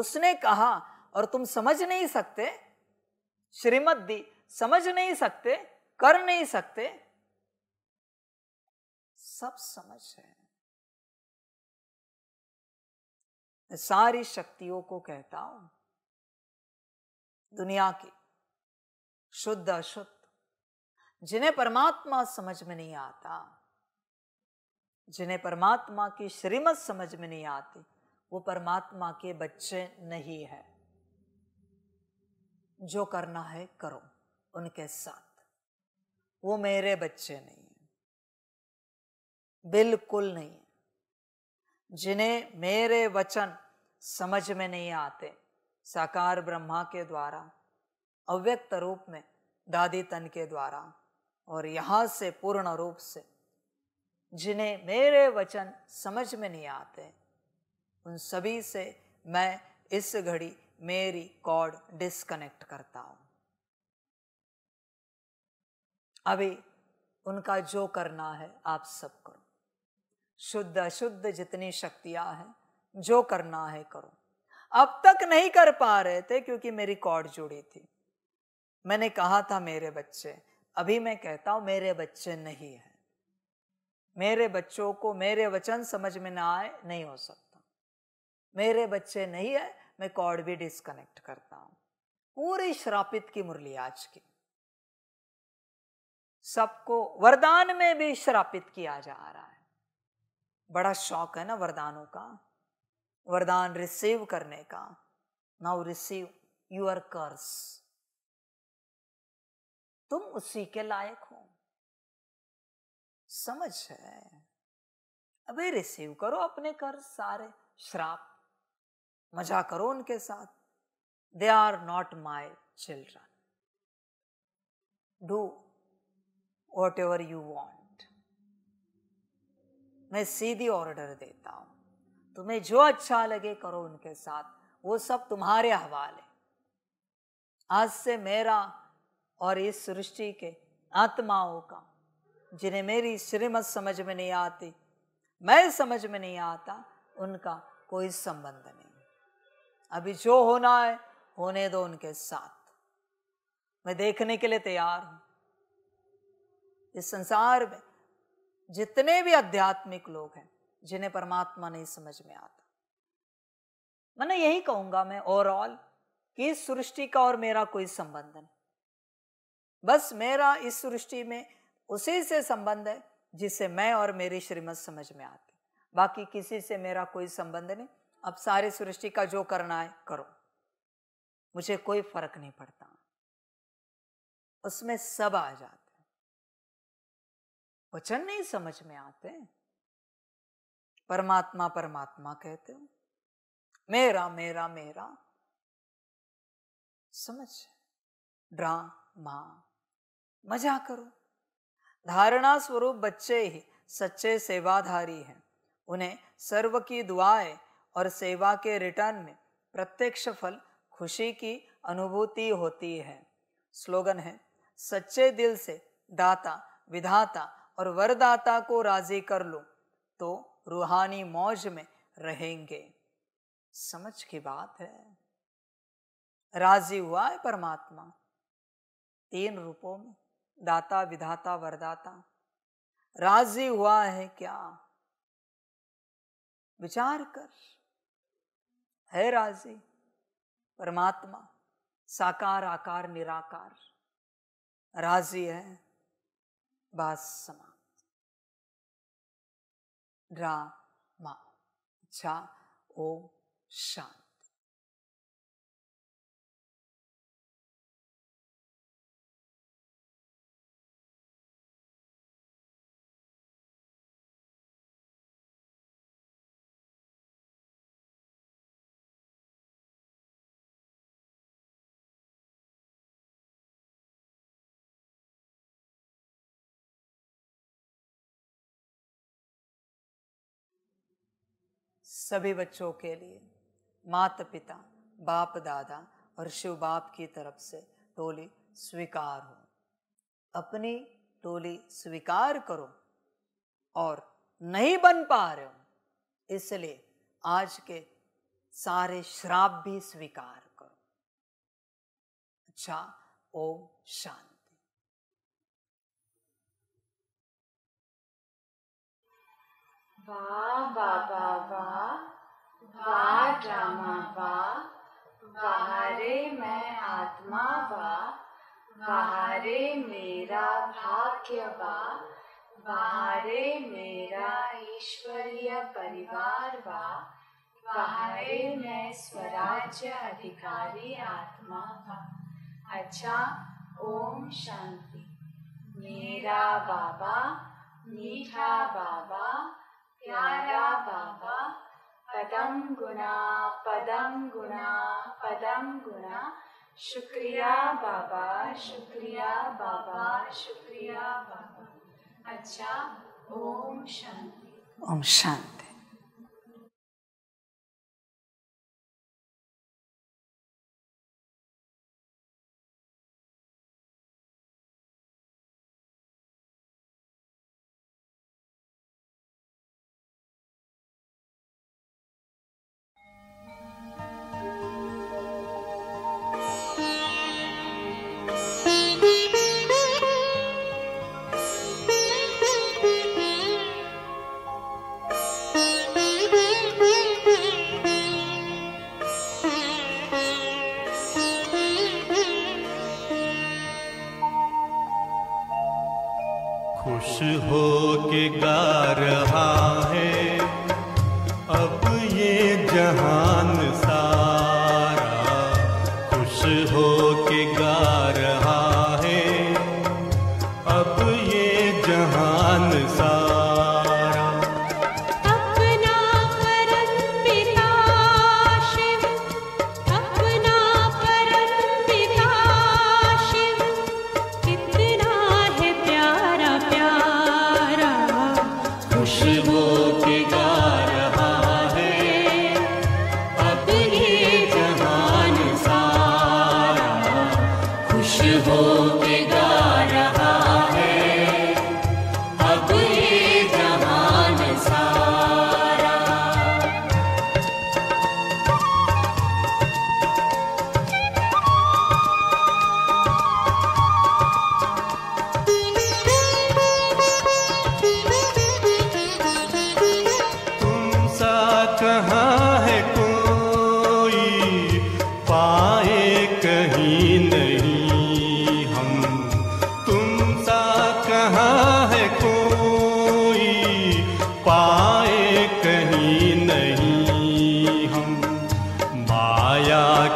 उसने कहा और तुम समझ नहीं सकते श्रीमत दी समझ नहीं सकते कर नहीं सकते सब समझ है मैं सारी शक्तियों को कहता हूं दुनिया की शुद्ध अशुद्ध जिन्हें परमात्मा समझ में नहीं आता जिन्हें परमात्मा की श्रीमत समझ में नहीं आती वो परमात्मा के बच्चे नहीं है जो करना है करो उनके साथ वो मेरे बच्चे नहीं है बिल्कुल नहीं है जिन्हें मेरे वचन समझ में नहीं आते साकार ब्रह्मा के द्वारा अव्यक्त रूप में दादी तन के द्वारा और यहाँ से पूर्ण रूप से जिन्हें मेरे वचन समझ में नहीं आते उन सभी से मैं इस घड़ी मेरी कॉर्ड डिस्कनेक्ट करता हूँ अभी उनका जो करना है आप सब करो शुद्ध अशुद्ध जितनी शक्तियाँ हैं जो करना है करो अब तक नहीं कर पा रहे थे क्योंकि मेरी कॉर्ड जुड़ी थी मैंने कहा था मेरे बच्चे अभी मैं कहता हूं मेरे बच्चे नहीं है मेरे बच्चों को मेरे वचन समझ में ना आए नहीं हो सकता मेरे बच्चे नहीं है मैं कॉर्ड भी डिस्कनेक्ट करता हूं पूरी श्रापित की मुरली आज की सबको वरदान में भी श्रापित किया जा रहा है बड़ा शौक है ना वरदानों का वरदान रिसीव करने का नाउ रिसीव यूर कर्स तुम उसी के लायक हो समझ है अबे रिसीव करो अपने कर सारे श्राप मजा करो उनके साथ they are not my children do whatever you want मैं सीधी ऑर्डर देता हूं तुम्हें जो अच्छा लगे करो उनके साथ वो सब तुम्हारे हवाले आज से मेरा और इस सृष्टि के आत्माओं का जिन्हें मेरी श्रीमत समझ में नहीं आती मैं समझ में नहीं आता उनका कोई संबंध नहीं अभी जो होना है होने दो उनके साथ मैं देखने के लिए तैयार हूं इस संसार में जितने भी आध्यात्मिक लोग हैं जिन्हें परमात्मा नहीं समझ में आता मैंने यही कहूंगा मैं ओवरऑल कि इस सृष्टि का और मेरा कोई संबंध नहीं बस मेरा इस सृष्टि में उसी से संबंध है जिसे मैं और मेरी श्रीमत समझ में आती बाकी किसी से मेरा कोई संबंध नहीं अब सारी सृष्टि का जो करना है करो मुझे कोई फर्क नहीं पड़ता उसमें सब आ जाते वचन नहीं समझ में आते परमात्मा परमात्मा कहते हो मेरा मेरा मेरा समझ ड्रामा मजा करो धारणा स्वरूप बच्चे ही सच्चे सेवाधारी हैं उन्हें सर्व की दुआएं और सेवा के रिटर्न में प्रत्यक्ष फल खुशी की अनुभूति होती है स्लोगन है सच्चे दिल से दाता विधाता और वरदाता को राजी कर लो तो रूहानी मौज में रहेंगे समझ की बात है राजी हुआ है परमात्मा तीन रूपों में दाता विधाता वरदाता राजी हुआ है क्या विचार कर है राजी परमात्मा साकार आकार निराकार राजी है बात समाप्त ड्रा मा अच्छा ओ शांत सभी बच्चों के लिए माता पिता बाप दादा और शिव बाप की तरफ से टोली स्वीकार हो अपनी टोली स्वीकार करो और नहीं बन पा रहे हो इसलिए आज के सारे श्राप भी स्वीकार करो अच्छा ओम शांति वाह बाबा वाह वाह ड्रामा वाह बहारे मैं आत्मा वाह बहारे मेरा भाग्य वाह बहारे मेरा ईश्वरीय परिवार वाह बहारे मैं स्वराज्य अधिकारी आत्मा वाह अच्छा ओम शांति मेरा बाबा मीठा बाबा प्यारा बाबा पदम गुना पदम गुना पदम गुना शुक्रिया बाबा शुक्रिया बाबा शुक्रिया बाबा अच्छा ओम शांति ओम शांति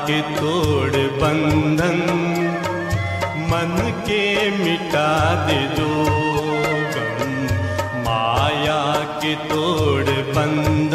के तोड़ बंधन मन के मिटा दे जो गम माया के तोड़ बंधन